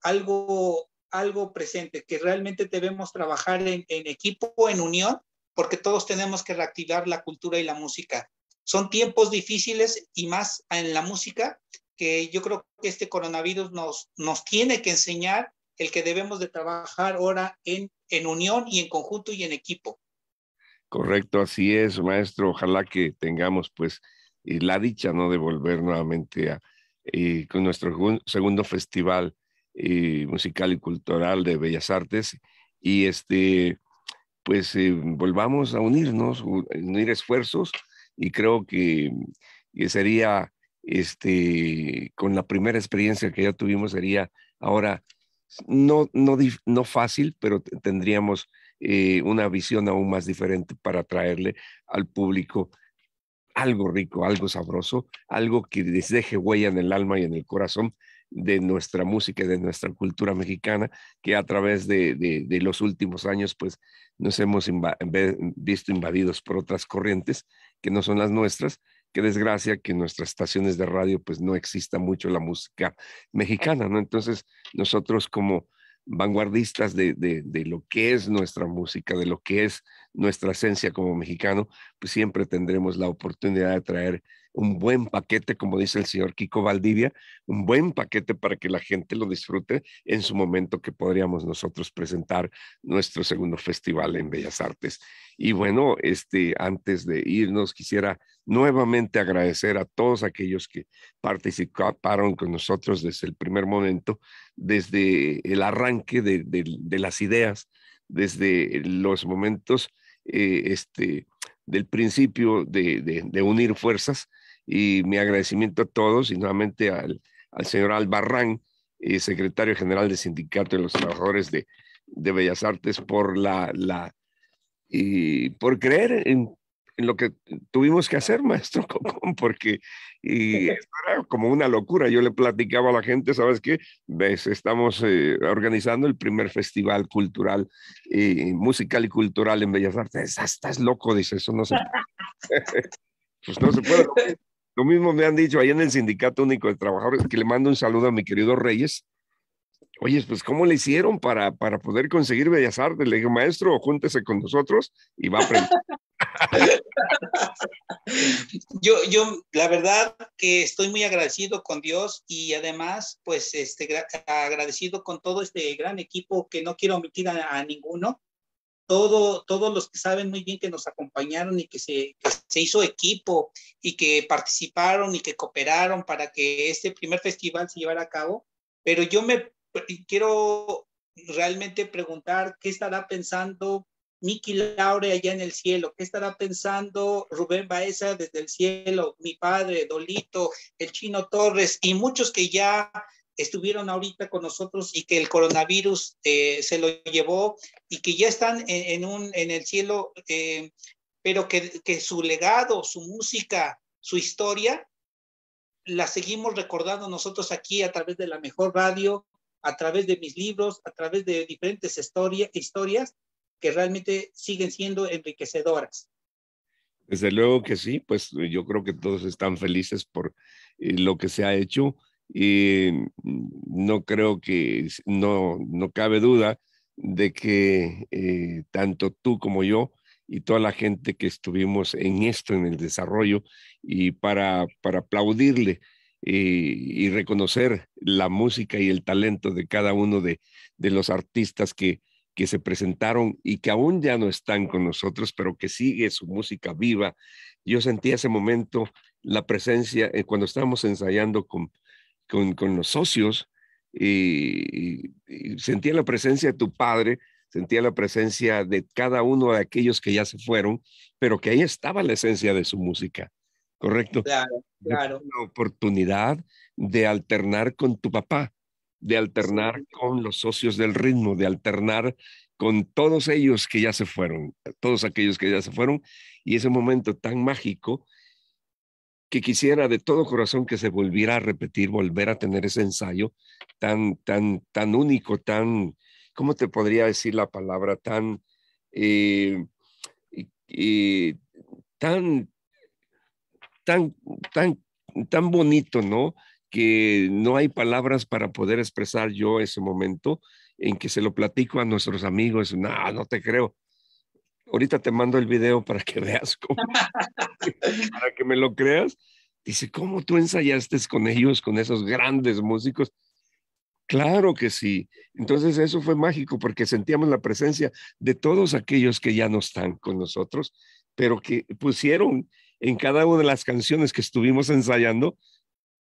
algo, algo presente, que realmente debemos trabajar en, en equipo, en unión, porque todos tenemos que reactivar la cultura y la música. Son tiempos difíciles y más en la música, que yo creo que este coronavirus nos, nos tiene que enseñar el que debemos de trabajar ahora en, en unión y en conjunto y en equipo. Correcto, así es, maestro. Ojalá que tengamos pues eh, la dicha ¿no? de volver nuevamente a, eh, con nuestro segundo festival eh, musical y cultural de Bellas Artes y este pues volvamos a unirnos, unir esfuerzos y creo que, sería este con la primera experiencia que ya tuvimos sería ahora no no no fácil, pero tendríamos eh, una visión aún más diferente para traerle al público algo rico, algo sabroso, algo que les deje huella en el alma y en el corazón de nuestra música y de nuestra cultura mexicana, que a través de, los últimos años, pues nos hemos visto invadidos por otras corrientes que no son las nuestras. Qué desgracia que en nuestras estaciones de radio, pues no exista mucho la música mexicana, ¿no? Entonces, nosotros como vanguardistas de, de, de, lo que es nuestra música, de lo que es nuestra esencia como mexicano, pues siempre tendremos la oportunidad de traer un buen paquete, como dice el señor Kiko Valdivia, un buen paquete para que la gente lo disfrute en su momento que podríamos nosotros presentar nuestro segundo festival en Bellas Artes. Y bueno, este, antes de irnos, quisiera nuevamente agradecer a todos aquellos que participaron con nosotros desde el primer momento, desde el arranque de, de las ideas, desde los momentos eh, este, del principio de, de, unir fuerzas. Y mi agradecimiento a todos y nuevamente al, al señor Albarrán, eh, secretario general del Sindicato de los Trabajadores de, de Bellas Artes, por, la, la, y por creer en lo que tuvimos que hacer, maestro porque y era como una locura. Yo le platicaba a la gente, ¿sabes qué? ¿Ves? Estamos eh, organizando el primer festival cultural, y musical y cultural en Bellas Artes. Ah, estás loco, dice, eso no se pues no se puede. Lo mismo me han dicho ahí en el Sindicato Único de Trabajadores, que le mando un saludo a mi querido Reyes, oye, pues ¿cómo le hicieron para, para poder conseguir Bellas Artes? Le dije, maestro, júntese con nosotros y va a aprender yo, yo, la verdad que estoy muy agradecido con Dios y además, pues, este, agradecido con todo este gran equipo que no quiero omitir a, ninguno. Todo, todos los que saben muy bien que nos acompañaron y que se, que se hizo equipo y que participaron y que cooperaron para que este primer festival se llevara a cabo. Pero yo me quiero realmente preguntar qué estará pensando Miki Laure allá en el cielo, qué estará pensando Rubén Baeza desde el cielo, mi padre, Dolito, el chino Torres y muchos que ya estuvieron ahorita con nosotros y que el coronavirus eh, se lo llevó y que ya están en, el cielo, eh, pero que, su legado, su música, su historia, la seguimos recordando nosotros aquí a través de la mejor radio, a través de mis libros, a través de diferentes historias que realmente siguen siendo enriquecedoras. Desde luego que sí, pues yo creo que todos están felices por eh, lo que se ha hecho. y no creo que, no, no cabe duda de que eh, tanto tú como yo y toda la gente que estuvimos en esto, en el desarrollo, y para, para aplaudirle eh, y reconocer la música y el talento de cada uno de, de los artistas que, que se presentaron y que aún ya no están con nosotros, pero que sigue su música viva. Yo sentí ese momento la presencia eh, cuando estábamos ensayando con, con, los socios y, sentía la presencia de tu padre, sentía la presencia de cada uno de aquellos que ya se fueron, pero que ahí estaba la esencia de su música, ¿correcto? Claro, claro. La oportunidad de alternar con tu papá de alternar con los socios del ritmo, de alternar con todos ellos que ya se fueron, todos aquellos que ya se fueron, y ese momento tan mágico que quisiera de todo corazón que se volviera a repetir, volver a tener ese ensayo tan, tan, tan único, tan, ¿cómo te podría decir la palabra? Tan, eh, tan, tan, tan, tan bonito, ¿no? que no hay palabras para poder expresar yo ese momento en que se lo platico a nuestros amigos. No, no te creo. Ahorita te mando el video para que veas cómo, para que me lo creas. Dice, ¿cómo tú ensayaste con ellos, con esos grandes músicos? Claro que sí. Entonces eso fue mágico porque sentíamos la presencia de todos aquellos que ya no están con nosotros, pero que pusieron en cada una de las canciones que estuvimos ensayando,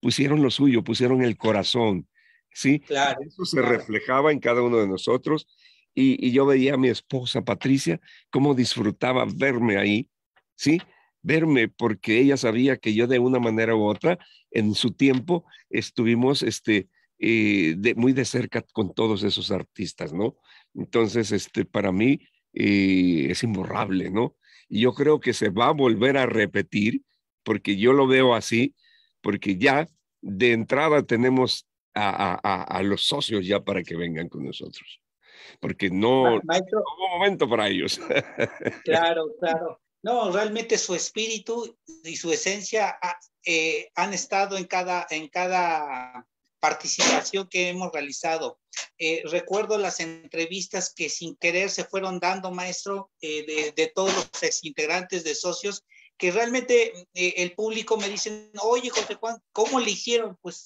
pusieron lo suyo, pusieron el corazón, ¿sí? Claro. Eso se reflejaba en cada uno de nosotros y, yo veía a mi esposa Patricia cómo disfrutaba verme ahí, ¿sí? Verme porque ella sabía que yo de una manera u otra, en su tiempo, estuvimos este, eh, muy de cerca con todos esos artistas, ¿no? Entonces, este, para mí eh, es imborrable, ¿no? Y yo creo que se va a volver a repetir, porque yo lo veo así, porque ya de entrada tenemos a, los socios ya para que vengan con nosotros, porque no, Maestro, momento para ellos. Claro, claro. No, realmente su espíritu y su esencia ah, eh, han estado en cada, en cada participación que hemos realizado. Eh, recuerdo las entrevistas que sin querer se fueron dando, maestro, eh, de, todos los integrantes de socios que realmente eh, el público me dice, oye José Juan, ¿cómo le hicieron? Pues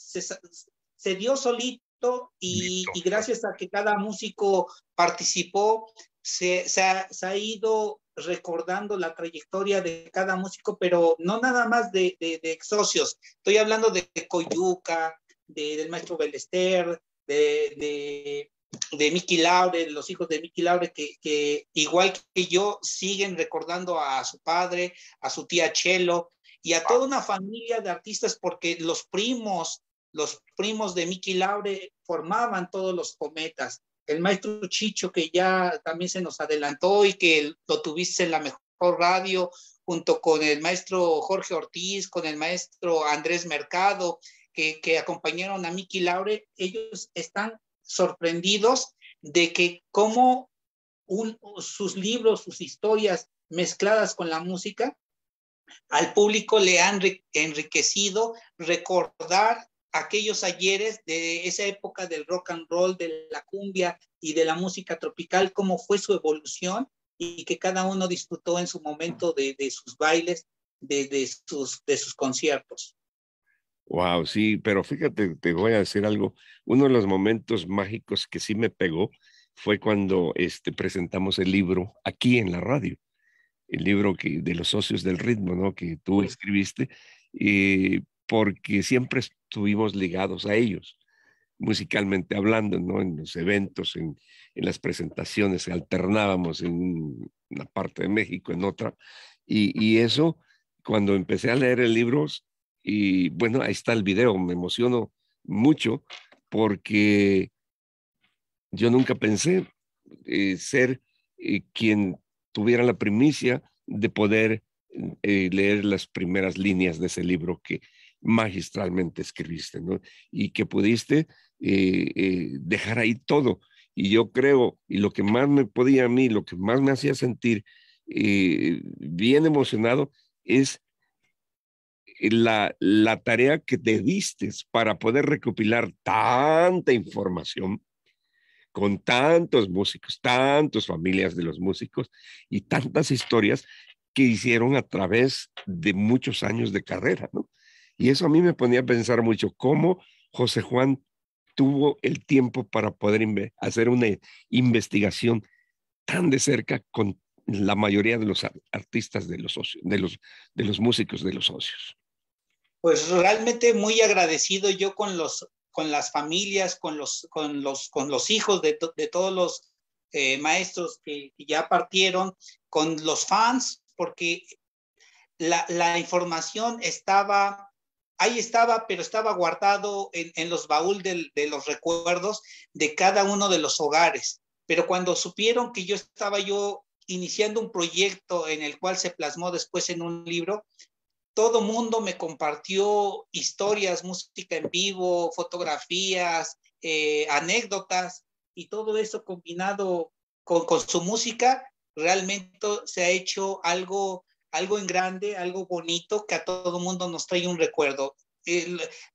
se, dio solito y, gracias a que cada músico participó, se, ha, ido recordando la trayectoria de cada músico, pero no nada más de, de, ex socios. Estoy hablando de Coyuca, de, del maestro Belester, de, de Mickey Laure, los hijos de Mickey Laure, que, igual que yo siguen recordando a su padre, a su tía Chelo y a toda una familia de artistas, porque los primos, los primos de Mickey Laure formaban todos los cometas. El maestro Chicho, que ya también se nos adelantó y que lo tuviste en la mejor radio, junto con el maestro Jorge Ortiz, con el maestro Andrés Mercado, que, acompañaron a Mickey Laure, ellos están sorprendidos de que como un, sus libros, sus historias mezcladas con la música, al público le han enriquecido recordar aquellos ayeres de esa época del rock and roll, de la cumbia y de la música tropical, cómo fue su evolución y que cada uno disfrutó en su momento de, sus bailes, de, sus, de sus conciertos. Wow, sí, pero fíjate, te voy a decir algo. Uno de los momentos mágicos que sí me pegó fue cuando este, presentamos el libro aquí en la radio, el libro que, de los socios del ritmo, ¿no? Que tú escribiste, eh, porque siempre estuvimos ligados a ellos, musicalmente hablando, ¿no? En los eventos, en, las presentaciones, alternábamos en una parte de México, en otra, y, y eso, cuando empecé a leer el libro, y bueno, ahí está el video, me emociono mucho porque yo nunca pensé eh, ser eh, quien tuviera la primicia de poder eh, leer las primeras líneas de ese libro que magistralmente escribiste, Y que pudiste dejar ahí todo. Y yo creo, y lo que más me podía a mí, lo que más me hacía sentir bien emocionado, es eh, la, tarea que te vistes para poder recopilar tanta información con tantos músicos, tantas familias de los músicos y tantas historias que hicieron a través de muchos años de carrera, ¿no? Y eso a mí me ponía a pensar mucho cómo José Juan tuvo el tiempo para poder hacer una investigación tan de cerca con la mayoría de los artistas, de los, socios, de los, de los músicos, de los socios pues realmente muy agradecido yo con los con las familias, con los, con los, con los hijos de, todos los eh, maestros que, ya partieron, con los fans, porque la, información estaba, ahí estaba, pero estaba guardado en, los baúl de, de los recuerdos de cada uno de los hogares. Pero cuando supieron que yo estaba yo iniciando un proyecto en el cual se plasmó después en un libro, todo mundo me compartió historias, música en vivo, fotografías, eh, anécdotas y todo eso combinado con, su música, realmente se ha hecho algo, algo en grande, algo bonito que a todo mundo nos trae un recuerdo.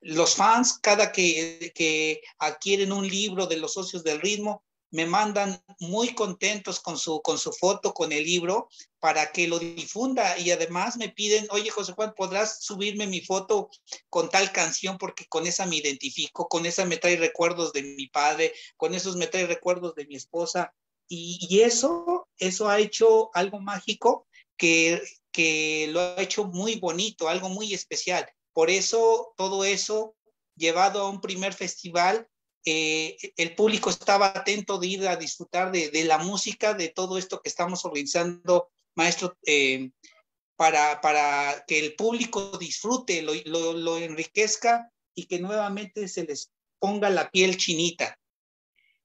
los fans, cada que adquieren un libro de los socios del ritmo, me mandan muy contentos con su, con su foto, con el libro, para que lo difunda. Y además me piden, oye, José Juan, ¿podrás subirme mi foto con tal canción? Porque con esa me identifico, con esa me trae recuerdos de mi padre, con esos me trae recuerdos de mi esposa. Y, eso, eso ha hecho algo mágico que, que lo ha hecho muy bonito, algo muy especial. Por eso, todo eso llevado a un primer festival eh, el público estaba atento de ir a disfrutar de, de, la música, de todo esto que estamos organizando, maestro, eh, para, para, que el público disfrute, lo, lo, enriquezca y que nuevamente se les ponga la piel chinita.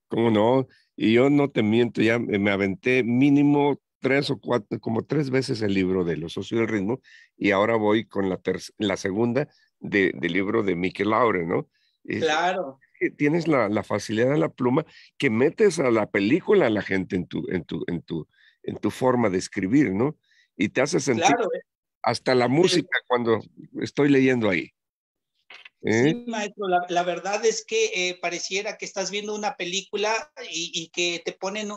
¿Cómo no? Y yo no te miento, ya me aventé mínimo tres o cuatro, como tres veces el libro de Los Socios del Ritmo y ahora voy con la, la segunda de, del libro de Mickey Laure, ¿no? Claro tienes la, facilidad de la pluma que metes a la película a la gente en tu, en tu, en tu, en tu forma de escribir, ¿no? Y te hace sentir ¿eh? hasta la música cuando estoy leyendo ahí. ¿eh? maestro, la, verdad es que eh, pareciera que estás viendo una película y, que te ponen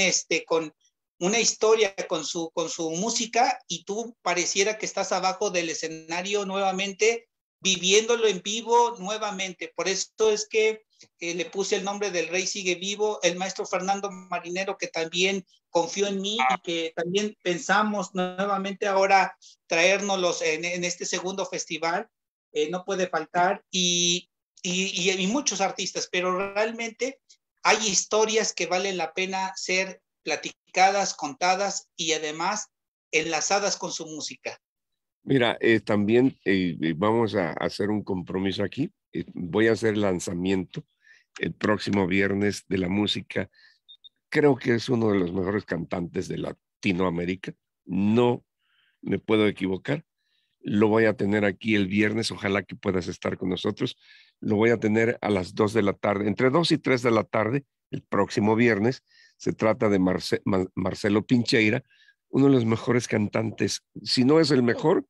este, con una historia con su, con su música y tú pareciera que estás abajo del escenario nuevamente viviéndolo en vivo nuevamente. Por esto es que eh, le puse el nombre del Rey Sigue Vivo, el maestro Fernando Marinero, que también confió en mí y que también pensamos nuevamente ahora traérnoslos en, este segundo festival. Eh, no puede faltar. Y, y, y, y muchos artistas, pero realmente hay historias que valen la pena ser platicadas, contadas y además enlazadas con su música. Mira, eh, también eh, eh, vamos a hacer un compromiso aquí. voy a hacer lanzamiento el próximo viernes de la música. Creo que es uno de los mejores cantantes de Latinoamérica. No me puedo equivocar. Lo voy a tener aquí el viernes. Ojalá que puedas estar con nosotros. Lo voy a tener a las 2 de la tarde, entre 2 y 3 de la tarde, el próximo viernes. Se trata de Marcelo Pincheira, uno de los mejores cantantes, si no es el mejor,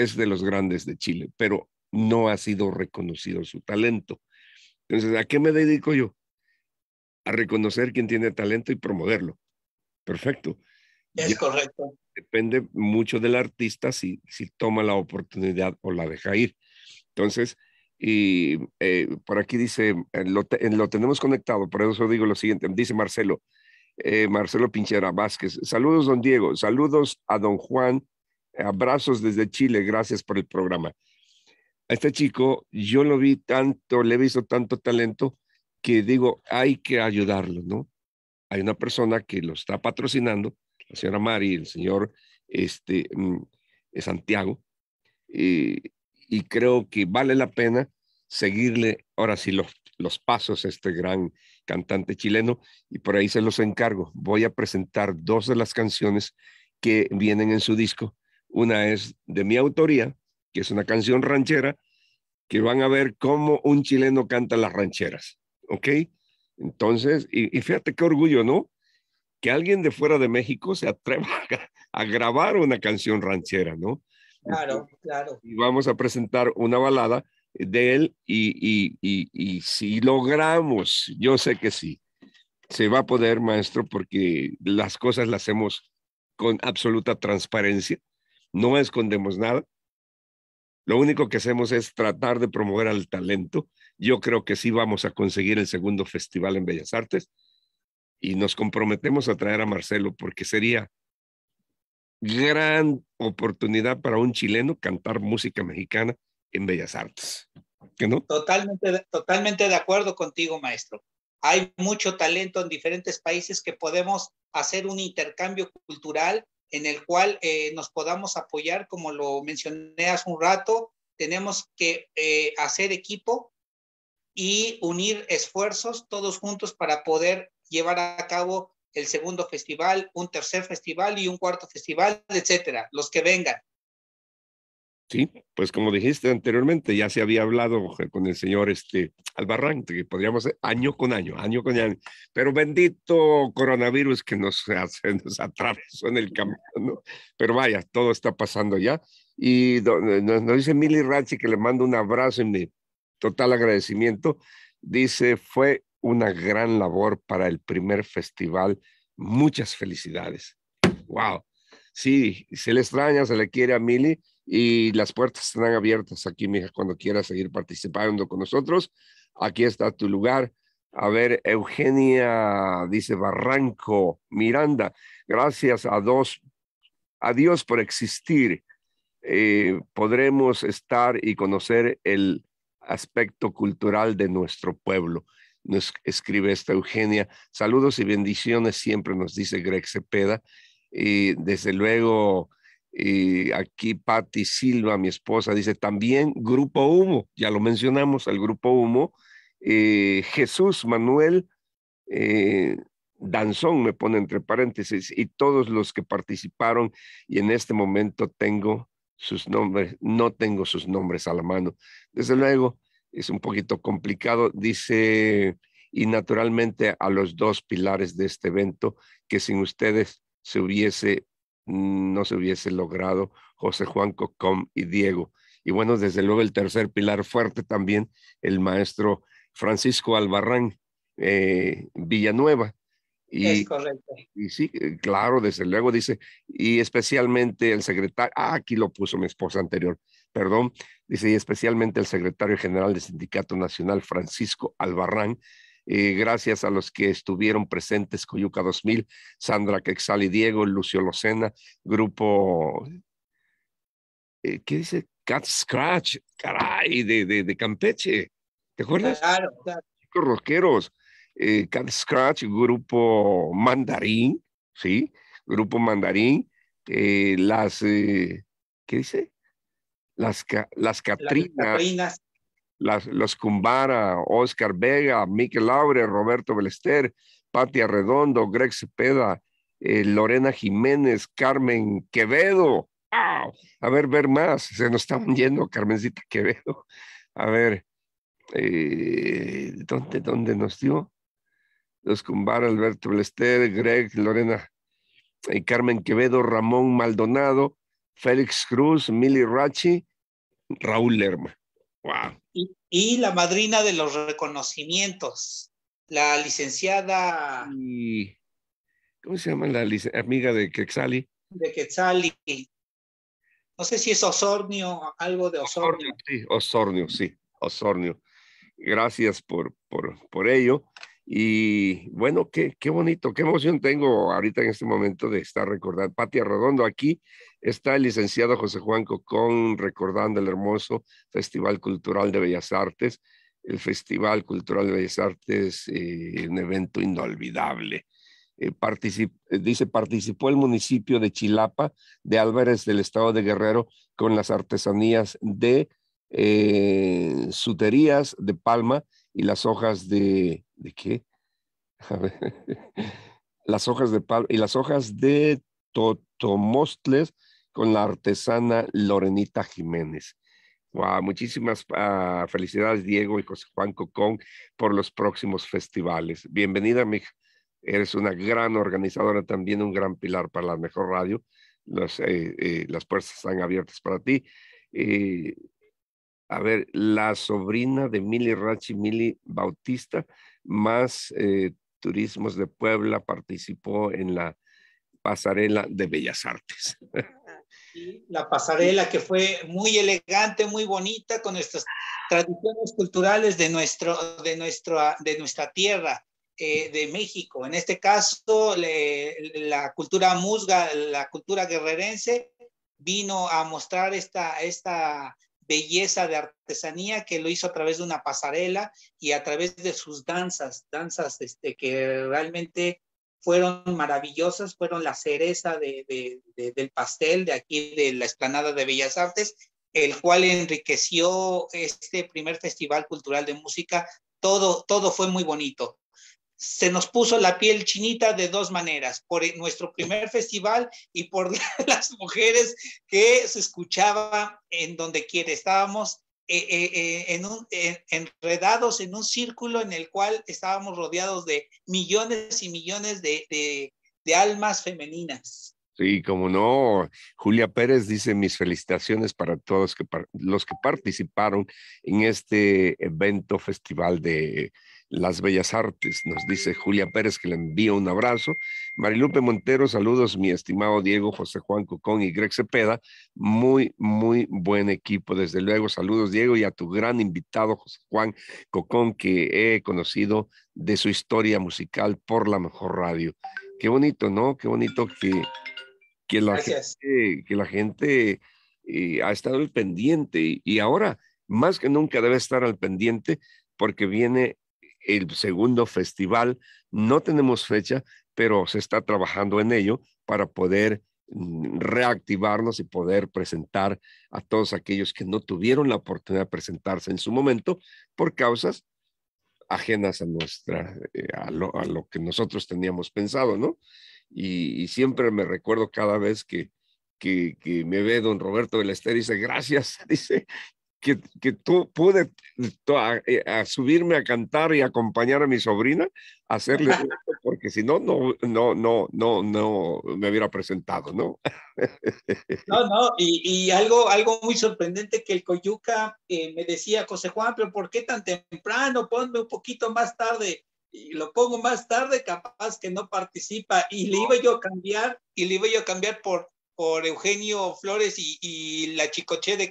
es de los grandes de Chile, pero no ha sido reconocido su talento. Entonces, ¿a qué me dedico yo? A reconocer quién tiene talento y promoverlo. Perfecto. Es correcto. Depende mucho del artista si, si toma la oportunidad o la deja ir. Entonces, y eh, por aquí dice, eh, lo, lo, tenemos conectado, por eso digo lo siguiente, dice Marcelo, eh, Marcelo Pinchera Vázquez, saludos don Diego, saludos a don Juan Abrazos desde Chile, gracias por el programa. A este chico yo lo vi tanto, le he visto tanto talento que digo, hay que ayudarlo, ¿no? Hay una persona que lo está patrocinando, la señora Mari, el señor este, mm, eh, Santiago, y, creo que vale la pena seguirle ahora sí los, los pasos a este gran cantante chileno y por ahí se los encargo. Voy a presentar dos de las canciones que vienen en su disco una es de mi autoría, que es una canción ranchera, que van a ver cómo un chileno canta las rancheras. ¿Ok? Entonces, y, y fíjate qué orgullo, ¿no? Que alguien de fuera de México se atreva a, grabar una canción ranchera, ¿no? Claro, este, claro. Y vamos a presentar una balada de él y, y, si logramos, yo sé que sí, se va a poder, maestro, porque las cosas las hacemos con absoluta transparencia no escondemos nada. Lo único que hacemos es tratar de promover al talento. Yo creo que sí vamos a conseguir el segundo festival en Bellas Artes y nos comprometemos a traer a Marcelo porque sería gran oportunidad para un chileno cantar música mexicana en Bellas Artes. ¿Que no? Totalmente, totalmente de acuerdo contigo, maestro. Hay mucho talento en diferentes países que podemos hacer un intercambio cultural en el cual eh, nos podamos apoyar, como lo mencioné hace un rato, tenemos que eh, hacer equipo y unir esfuerzos todos juntos para poder llevar a cabo el segundo festival, un tercer festival y un cuarto festival, etcétera, los que vengan. Sí, pues como dijiste anteriormente, ya se había hablado con el señor este, Albarrán, que podríamos hacer año con año, año con año, pero bendito coronavirus que nos, hace, atravesó en el camino, pero vaya, todo está pasando ya. Y nos, dice Mili Rachi que le mando un abrazo y mi total agradecimiento. Dice, fue una gran labor para el primer festival. Muchas felicidades. Wow. Sí, se le extraña, se le quiere a Mili y las puertas están abiertas aquí, mija, cuando quieras seguir participando con nosotros. Aquí está tu lugar. A ver, Eugenia dice Barranco, Miranda, gracias a, Dios por existir. Eh, podremos estar y conocer el aspecto cultural de nuestro pueblo. Nos escribe esta Eugenia. Saludos y bendiciones siempre, nos dice Greg Cepeda. Y desde luego, y eh, aquí Patti Silva, mi esposa, dice también Grupo Humo, ya lo mencionamos, el Grupo Humo. Eh, Jesús Manuel eh, Danzón me pone entre paréntesis y todos los que participaron y en este momento tengo sus nombres, no tengo sus nombres a la mano. Desde luego, es un poquito complicado, dice, y naturalmente a los dos pilares de este evento, que sin ustedes se hubiese Mm, no se hubiese logrado José Juan Cocón y Diego. Y bueno, desde luego el tercer pilar fuerte también, el maestro Francisco Albarrán eh, Villanueva. Y, Y sí, eh, claro, desde luego dice, y especialmente el secretario, ah, aquí lo puso mi esposa anterior, perdón, dice, y especialmente el secretario general del Sindicato Nacional, Francisco Albarrán, eh, gracias a los que estuvieron presentes, Coyuca 2000, Sandra Quexal y Diego, Lucio Locena, grupo, eh, ¿qué dice? Cat Scratch, caray, de, de, Campeche, ¿te acuerdas? Claro, claro. Chicos rosqueros, eh, Cat Scratch, grupo Mandarín, ¿sí? Grupo Mandarín, las, ¿qué dice? Las, Las Catrinas los Cumbara, Oscar Vega, Miquel Laure, Roberto Belester, Patia Redondo, Greg Cepeda, eh, Lorena Jiménez, Carmen Quevedo. A ver, ver más. Se nos están yendo, Carmencita Quevedo. A ver, eh, ¿dónde, ¿dónde nos dio? Los Cumbara, Alberto Belester, Greg, Lorena y eh, Carmen Quevedo, Ramón Maldonado, Félix Cruz, Mili Rachi, Raúl Lerma. ¡Wow! y, la madrina de los reconocimientos, la licenciada. ¿Cómo se llama la amiga de Quetzali? De Quetzali. No sé si es Osornio, algo de Osornio. sí, Osornio, sí, Osornio. Gracias por, por, por ello. Y bueno, qué, bonito, qué emoción tengo ahorita en este momento de estar recordando. Patia Redondo, aquí está el licenciado José Juan Cocón recordando el hermoso Festival Cultural de Bellas Artes. El Festival Cultural de Bellas Artes, eh, un evento inolvidable. Eh, eh, dice, participó el municipio de Chilapa de Álvarez del estado de Guerrero con las artesanías de suterías de palma y las hojas de, ¿de qué? las hojas de palma y las hojas de Totomostles con la artesana Lorenita Jiménez. Wow, muchísimas ah, felicidades, Diego y José Juan Cocón, por los próximos festivales. Bienvenida, mija. Eres una gran organizadora, también un gran pilar para la mejor radio. Eh, eh, las puertas están abiertas para ti. Eh, a ver, la sobrina de Mili Rachi, Mili Bautista, más eh, Turismos de Puebla participó en la pasarela de Bellas Artes. Ah, la pasarela que fue muy elegante, muy bonita, con nuestras tradiciones culturales de, nuestro, de, nuestra, de nuestra tierra, eh, de México. En este caso, la cultura musga, la cultura guerrerense, vino a mostrar esta, esta belleza de artesanía que lo hizo a través de una pasarela y a través de sus danzas, danzas este, que realmente fueron maravillosas, fueron la cereza del pastel de aquí de la explanada de Bellas Artes, el cual enriqueció este primer festival cultural de música. Todo, todo fue muy bonito se nos puso la piel chinita de dos maneras, por e, nuestro primer festival y por las mujeres que se escuchaba en donde quiera. Estábamos eh, eh, eh, en un, enredados en un círculo en el cual estábamos rodeados de millones y millones de, de, almas femeninas. Sí, como no, Julia Pérez dice mis felicitaciones para todos los que participaron en este evento festival de las bellas artes, nos dice Julia Pérez, que le envía un abrazo. Marilupe Montero, saludos, mi estimado Diego, José Juan Cocón y Greg Cepeda. Muy, muy buen equipo, desde luego. Saludos, Diego, y a tu gran invitado, José Juan Cocón, que he conocido de su historia musical por la mejor radio. Qué bonito, ¿no? Qué bonito que, que la gente, que la gente eh, ha estado al pendiente y ahora, más que nunca, debe estar al pendiente porque viene el segundo festival. No tenemos fecha, pero se está trabajando en ello para poder mm, reactivarnos y poder presentar a todos aquellos que no tuvieron la oportunidad de presentarse en su momento por causas ajenas a nuestra eh, a lo, que nosotros teníamos pensado, ¿no? Y, siempre me recuerdo cada vez que, que, me ve don Roberto del y dice, gracias, dice, que, que tú pude eh, a, subirme a cantar y acompañar a mi sobrina, hacerle porque si no, no, no, no, no, no me hubiera presentado, ¿no? No, no, y, y algo, algo muy sorprendente que el Coyuca eh, me decía, José Juan, pero ¿por qué tan temprano? Ponme un poquito más tarde. Y lo pongo más tarde, capaz que no participa. Y le iba yo a cambiar, y le iba yo a cambiar por, por Eugenio Flores y, y la Chicoche de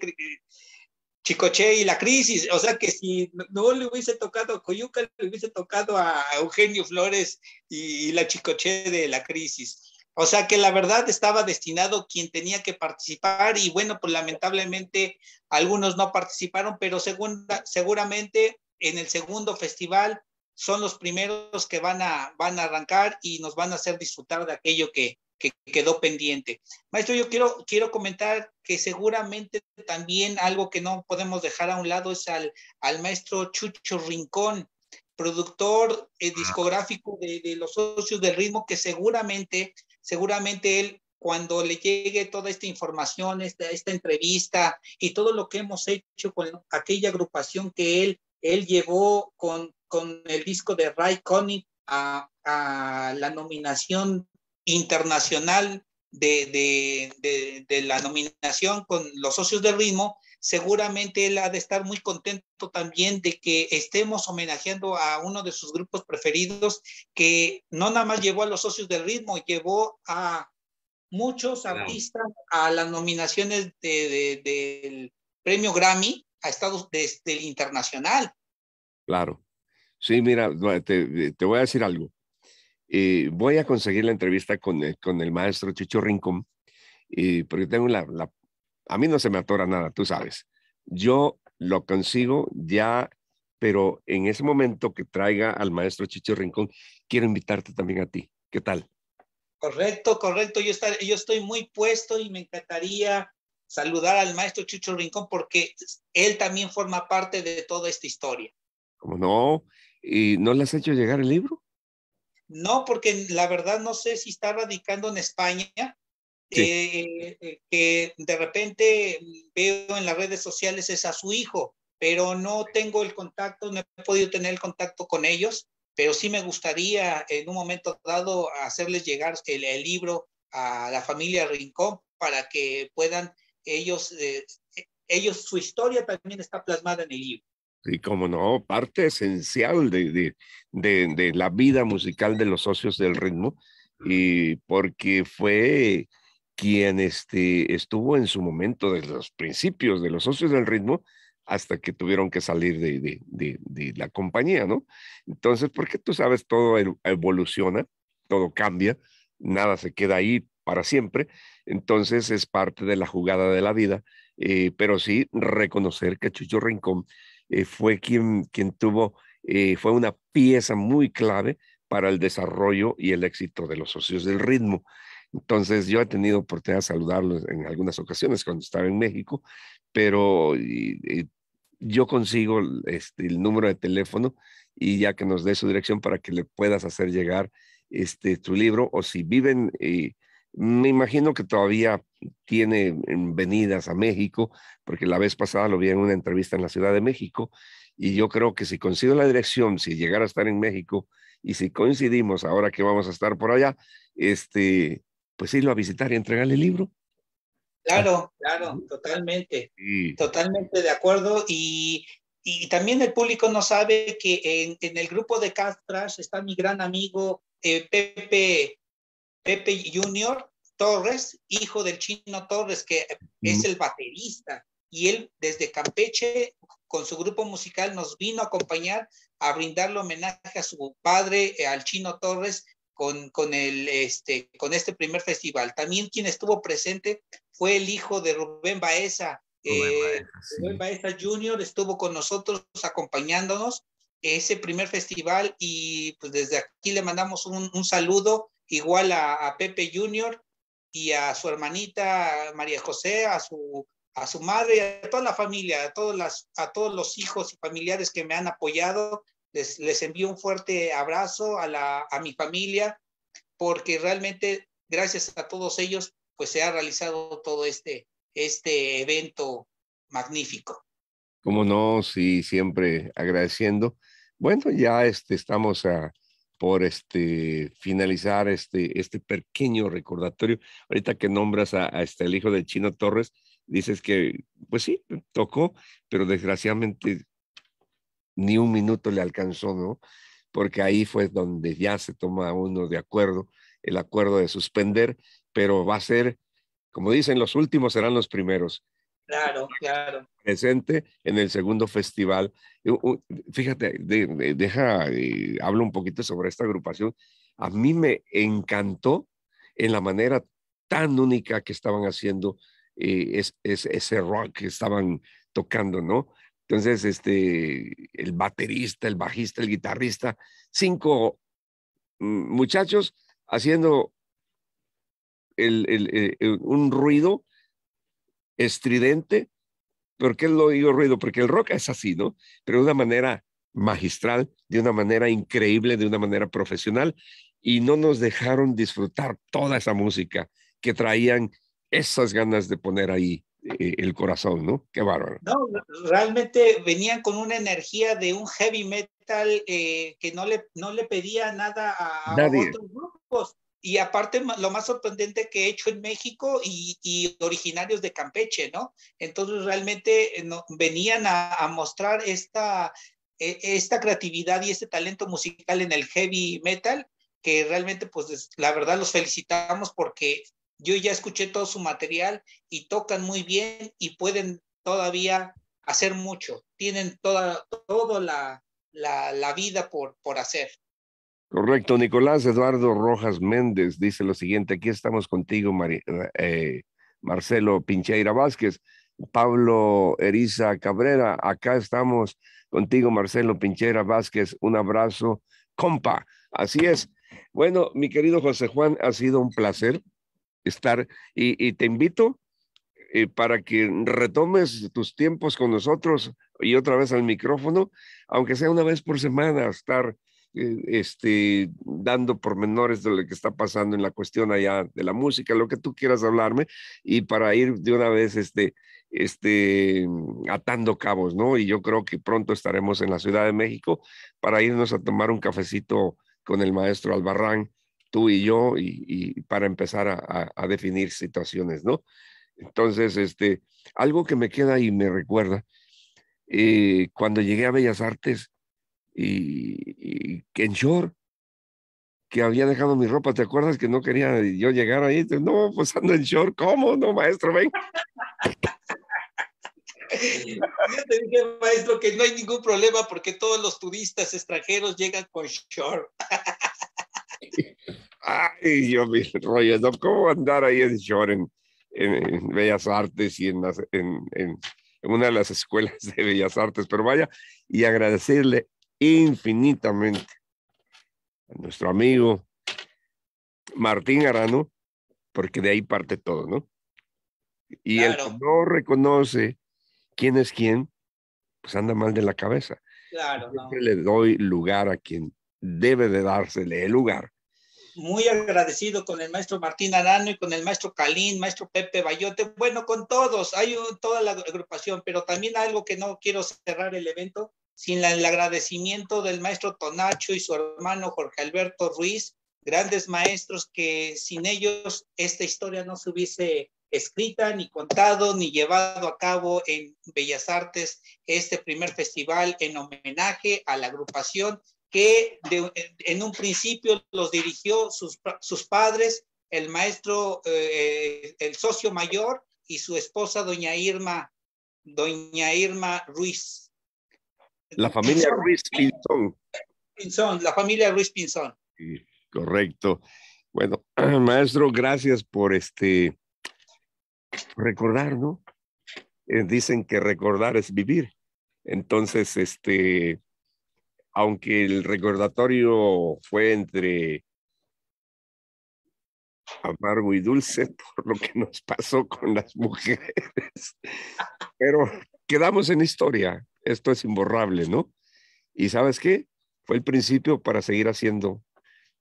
Chicoche y la crisis. O sea que si no le hubiese tocado a Coyuca, le hubiese tocado a Eugenio Flores y, la Chicoche de la crisis. O sea que la verdad estaba destinado quien tenía que participar y bueno, pues lamentablemente algunos no participaron, pero segunda, seguramente en el segundo festival son los primeros que van a, van a arrancar y nos van a hacer disfrutar de aquello que, que quedó pendiente. Maestro, yo quiero, quiero comentar que seguramente también algo que no podemos dejar a un lado es al, al maestro Chucho Rincón, productor eh, ah. discográfico de, los socios del ritmo, que seguramente, seguramente él cuando le llegue toda esta información, esta, esta entrevista y todo lo que hemos hecho con aquella agrupación que él, él llevó con, con el disco de Ray Connick a la nominación internacional de, de, de, la nominación con los socios del ritmo, seguramente él ha de estar muy contento también de que estemos homenajeando a uno de sus grupos preferidos, que no nada más llevó a los socios del ritmo, llevó a muchos artistas a las nominaciones del premio Grammy a Estados del internacional. Claro. Sí, mira, te voy a decir algo. Eh, voy a conseguir la entrevista con, con el maestro Chicho Rincón, eh, porque tengo la, A mí no se me atora nada, tú sabes. Yo lo consigo ya, pero en ese momento que traiga al maestro Chicho Rincón, quiero invitarte también a ti. ¿Qué tal? Correcto, correcto. Yo, estar, yo estoy muy puesto y me encantaría saludar al maestro Chicho Rincón porque él también forma parte de toda esta historia. ¿Cómo no? ¿Y no le has hecho llegar el libro? No, porque la verdad no sé si está radicando en España. Eh, eh, que de repente veo en las redes sociales es a su hijo, pero no tengo el contacto, no he podido tener el contacto con ellos, pero sí me gustaría en un momento dado hacerles llegar el, libro a la familia Rincón para que puedan ellos, eh, ellos, su historia también está plasmada en el libro. Y como no, parte esencial de, la vida musical de los socios del ritmo, y porque fue quien este, estuvo en su momento desde los principios de los socios del ritmo hasta que tuvieron que salir de, la compañía, ¿no? Entonces, porque tú sabes, todo evoluciona, todo cambia, nada se queda ahí para siempre, entonces es parte de la jugada de la vida, eh, pero sí reconocer que Chucho Rincón eh, fue quien, quien tuvo, eh, fue una pieza muy clave para el desarrollo y el éxito de los socios del ritmo. Entonces, yo he tenido oportunidad de saludarlos en algunas ocasiones cuando estaba en México, pero yo consigo este, el número de teléfono y ya que nos dé su dirección para que le puedas hacer llegar este, tu libro o si viven... Y, eh, me imagino que todavía tiene mm, venidas a México, porque la vez pasada lo vi en una entrevista en la Ciudad de México, y yo creo que si consigo la dirección, si llegara a estar en México, y si coincidimos ahora que vamos a estar por allá, este, pues irlo a visitar y entregarle el libro. Claro, claro, totalmente, totalmente de acuerdo. Y, también el público no sabe que en, el grupo de Castras está mi gran amigo eh, Pepe Pepe Junior Torres, hijo del chino Torres, que es el baterista, y él desde Campeche con su grupo musical nos vino a acompañar a brindarle homenaje a su padre, eh, al chino Torres, con, con, el, este, con este primer festival. También quien estuvo presente fue el hijo de Rubén Baeza. Rubén eh, Rubén Baeza Jr. estuvo con nosotros acompañándonos ese primer festival y pues desde aquí le mandamos un, saludo igual a, Pepe Junior y a su hermanita María José, a su, a su madre, a toda la familia, a todos, las, a todos los hijos y familiares que me han apoyado. Les, les envío un fuerte abrazo a, la, a mi familia, porque realmente gracias a todos ellos, pues se ha realizado todo este, este evento magnífico. Cómo no, sí, siempre agradeciendo. Bueno, ya este, estamos por este, finalizar este, este pequeño recordatorio. Ahorita que nombras a, este, el hijo del Chino Torres, dices que, pues sí, tocó, pero desgraciadamente ni un minuto le alcanzó, ¿no? Porque ahí fue donde ya se toma uno de acuerdo, el acuerdo de suspender, pero va a ser, como dicen, los últimos serán los primeros. Claro, claro. Presente en el segundo festival. Eh, fíjate, deja, eh, hablo un poquito sobre esta agrupación. A mí me encantó en la manera tan única que estaban haciendo eh, ese rock que estaban tocando, ¿no? Entonces, este, el baterista, el bajista, el guitarrista, cinco muchachos haciendo un ruido estridente. ¿Por qué lo digo ruido? Porque el rock es así, ¿no? Pero de una manera magistral, de una manera increíble, de una manera profesional. Y no nos dejaron disfrutar toda esa música que traían esas ganas de poner ahí eh, el corazón, ¿no? Qué bárbaro. No, realmente venían con una energía de un heavy metal eh, que no le, no le pedía nada a, a otros grupos. Y aparte, lo más sorprendente que he hecho en México y, originarios de Campeche, ¿no? Entonces, realmente eh, venían a, mostrar esta, e, esta creatividad y este talento musical en el heavy metal, que realmente, pues la verdad los felicitamos porque yo ya escuché todo su material y tocan muy bien y pueden todavía hacer mucho, tienen toda, toda la, la, la vida por, por hacer. Correcto, Nicolás Eduardo Rojas Méndez dice lo siguiente, aquí estamos contigo, eh, Marcelo Pincheira Vázquez, Pablo Eriza Cabrera, acá estamos contigo, Marcelo Pincheira Vázquez, un abrazo, compa, así es. Bueno, mi querido José Juan, ha sido un placer estar y, te invito eh, para que retomes tus tiempos con nosotros y otra vez al micrófono, aunque sea una vez por semana, estar eh, este, dando pormenores de lo que está pasando en la cuestión allá de la música, lo que tú quieras hablarme, y para ir de una vez este, este, atando cabos, ¿no? Y yo creo que pronto estaremos en la Ciudad de México para irnos a tomar un cafecito con el maestro Albarrán, tú y yo, y, para empezar a, definir situaciones, ¿no? Entonces, este, algo que me queda y me recuerda, eh, cuando llegué a Bellas Artes, y, y en short que había dejado mi ropa, ¿te acuerdas que no quería yo llegar ahí? No, pues ando en short, ¿cómo? No, maestro, ven. yo te dije, maestro, que no hay ningún problema porque todos los turistas extranjeros llegan con short. Ay, yo mi rollo, ¿cómo andar ahí en short en, Bellas Artes y en, en, en una de las escuelas de Bellas Artes? Pero vaya, y agradecerle infinitamente a nuestro amigo Martín Arano, porque de ahí parte todo, ¿no? Y el que no reconoce quién es quién, pues anda mal de la cabeza. Claro. le doy lugar a quien debe de dársele el lugar. Muy agradecido con el maestro Martín Arano y con el maestro Calín, maestro Pepe Bayote, bueno, con todos, hay toda la agrupación, pero también algo que no quiero cerrar el evento, sin el agradecimiento del maestro Tonacho y su hermano Jorge Alberto Ruiz, grandes maestros que sin ellos esta historia no se hubiese escrita, ni contado, ni llevado a cabo en Bellas Artes este primer festival en homenaje a la agrupación que en un principio los dirigió sus, padres, el maestro, eh, el socio mayor y su esposa, doña Irma, doña Irma Ruiz. La familia Ruiz Pinzón. la familia Ruiz Pinzón. correcto. Bueno, maestro, gracias por este recordar, ¿no? Eh, dicen que recordar es vivir. Entonces, este, aunque el recordatorio fue entre amargo y dulce por lo que nos pasó con las mujeres, pero quedamos en historia, esto es imborrable, ¿no? Y sabes qué? Fue el principio para seguir haciendo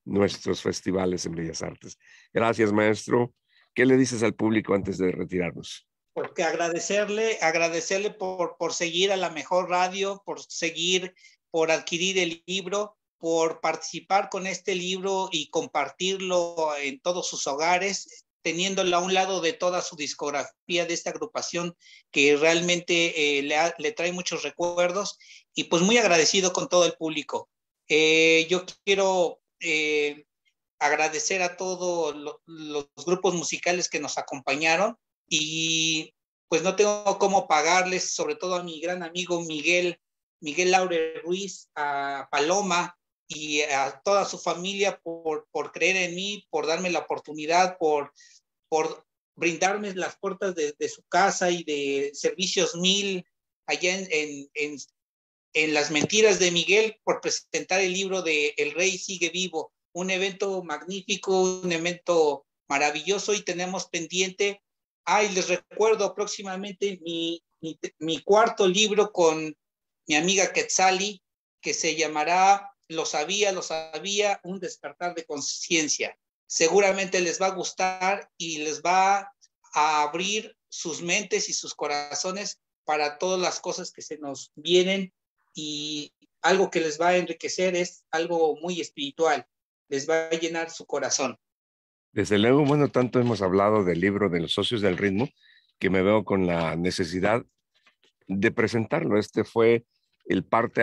nuestros festivales en Bellas Artes. Gracias, maestro. ¿Qué le dices al público antes de retirarnos? Porque pues agradecerle, agradecerle por, por seguir a la mejor radio, por seguir, por adquirir el libro, por participar con este libro y compartirlo en todos sus hogares teniéndola a un lado de toda su discografía de esta agrupación que realmente eh, le, trae muchos recuerdos y pues muy agradecido con todo el público. Eh, yo quiero eh, agradecer a todos los grupos musicales que nos acompañaron y pues no tengo cómo pagarles, sobre todo a mi gran amigo Miguel, Miguel Laure Ruiz, a Paloma, y a toda su familia por, por creer en mí, por darme la oportunidad, por, por brindarme las puertas de, su casa y de servicios mil allá en, en, en, las mentiras de Miguel por presentar el libro de El Rey sigue vivo, un evento magnífico, un evento maravilloso y tenemos pendiente. ay les recuerdo próximamente mi, mi, mi cuarto libro con mi amiga Quetzali, que se llamará lo sabía, lo sabía, un despertar de conciencia. Seguramente les va a gustar y les va a abrir sus mentes y sus corazones para todas las cosas que se nos vienen y algo que les va a enriquecer es algo muy espiritual, les va a llenar su corazón. Desde luego, bueno, tanto hemos hablado del libro de los socios del ritmo que me veo con la necesidad de presentarlo. Este fue el parte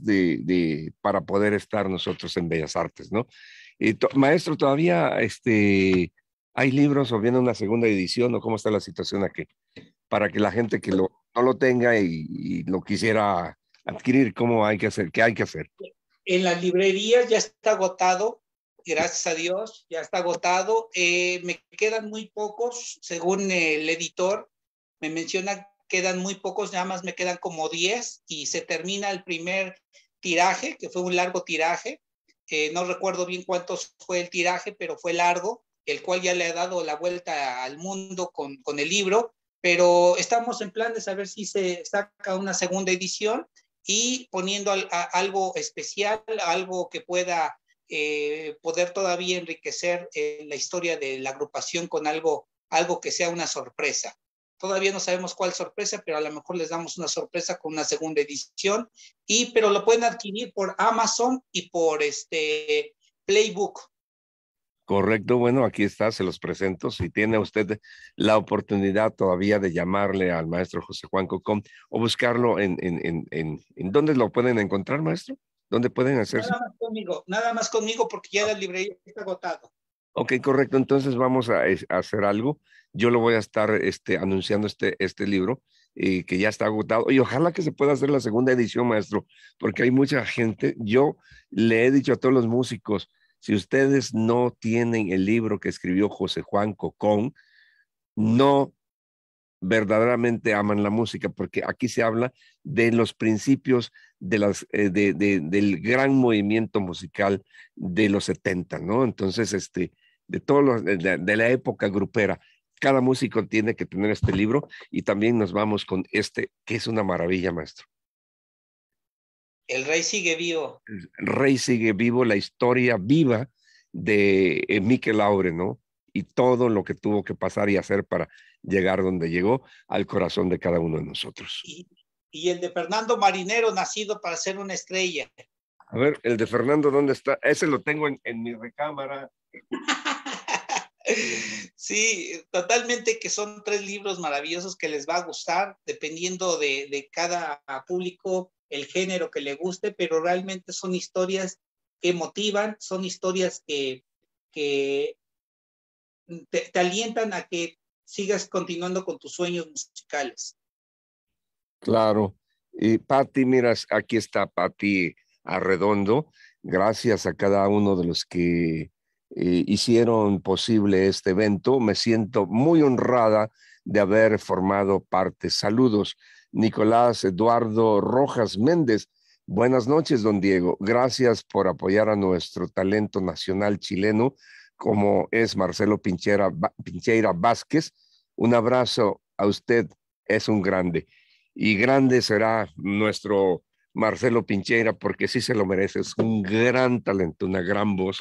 de, de, para poder estar nosotros en Bellas Artes, ¿no? maestro, todavía este, hay libros o viene una segunda edición o cómo está la situación aquí, para que la gente que lo, no lo tenga y, lo quisiera adquirir, ¿cómo hay que hacer? ¿Qué hay que hacer? En las librerías ya está agotado, gracias a Dios, ya está agotado. Eh, me quedan muy pocos, según el editor, me mencionan quedan muy pocos, nada más me quedan como 10 y se termina el primer tiraje, que fue un largo tiraje. no recuerdo bien cuántos fue el tiraje, pero fue largo, el cual ya le ha dado la vuelta al mundo con, con el libro, pero estamos en plan de saber si se saca una segunda edición y poniendo algo especial, algo que pueda eh, poder todavía enriquecer eh, la historia de la agrupación con algo, algo que sea una sorpresa. Todavía no sabemos cuál sorpresa, pero a lo mejor les damos una sorpresa con una segunda edición. Y, pero lo pueden adquirir por Amazon y por este Playbook. Correcto, bueno, aquí está, se los presento. Si tiene usted la oportunidad todavía de llamarle al maestro José Juan Cocón o buscarlo en, en, en, en, dónde lo pueden encontrar, maestro. ¿Dónde pueden hacerse? Nada más conmigo, nada más conmigo porque ya la librería está agotado. Ok, correcto. Entonces vamos a, hacer algo. Yo lo voy a estar este, anunciando este, este libro y eh, que ya está agotado. Y ojalá que se pueda hacer la segunda edición, maestro, porque hay mucha gente. Yo le he dicho a todos los músicos, si ustedes no tienen el libro que escribió José Juan Cocón, no verdaderamente aman la música, porque aquí se habla de los principios de las, eh, del gran movimiento musical de los 70, ¿no? Entonces, este, de, todos los, de, la época grupera. Cada músico tiene que tener este libro y también nos vamos con este, que es una maravilla, maestro. El rey sigue vivo. El rey sigue vivo, la historia viva de eh, Miquel Aure, ¿no? Y todo lo que tuvo que pasar y hacer para llegar donde llegó al corazón de cada uno de nosotros. Y, el de Fernando Marinero, nacido para ser una estrella. A ver, el de Fernando, ¿dónde está? Ese lo tengo en mi recámara. Sí, totalmente que son tres libros maravillosos que les va a gustar, dependiendo de, cada público, el género que le guste, pero realmente son historias que motivan, son historias que, que te, alientan a que sigas continuando con tus sueños musicales. Claro. Y Patti, miras, aquí está Patti Arredondo. Gracias a cada uno de los que eh, hicieron posible este evento. Me siento muy honrada de haber formado parte. Saludos, Nicolás Eduardo Rojas Méndez. Buenas noches, don Diego. Gracias por apoyar a nuestro talento nacional chileno, como es Marcelo Pinchera, Pincheira Vázquez. Un abrazo a usted, es un grande. Y grande será nuestro Marcelo Pincheira, porque sí se lo merece. Es un gran talento, una gran voz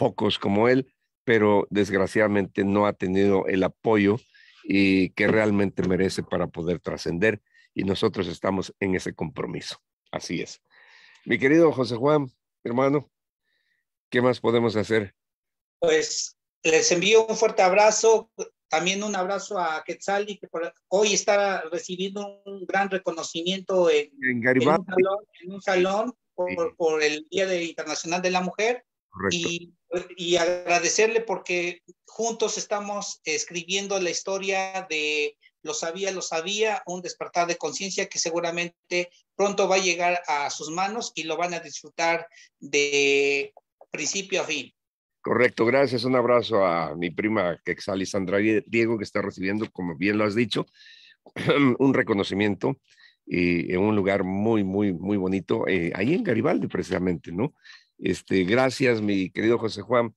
pocos como él, pero desgraciadamente no ha tenido el apoyo y que realmente merece para poder trascender. Y nosotros estamos en ese compromiso. Así es. Mi querido José Juan, hermano, ¿qué más podemos hacer? Pues les envío un fuerte abrazo, también un abrazo a y que hoy está recibiendo un gran reconocimiento en, un, salón, por, por el Día Internacional de la Mujer. Y, agradecerle porque juntos estamos escribiendo la historia de Lo sabía, lo sabía, un despertar de conciencia que seguramente pronto va a llegar a sus manos y lo van a disfrutar de principio a fin. Correcto, gracias. Un abrazo a mi prima que Quexali Sandra Diego, que está recibiendo, como bien lo has dicho, un reconocimiento eh, en un lugar muy, muy, muy bonito, eh, ahí en Garibaldi precisamente, ¿no? Este, gracias, mi querido José Juan.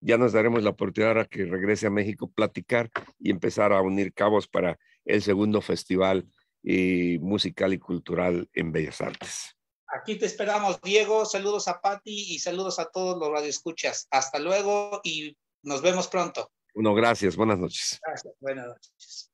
Ya nos daremos la oportunidad ahora que regrese a México platicar y empezar a unir cabos para el segundo festival eh, musical y cultural en Bellas Artes. Aquí te esperamos, Diego. Saludos a Patti y saludos a todos los radioescuchas. Hasta luego y nos vemos pronto. Bueno, gracias. Buenas noches. Gracias. Buenas noches.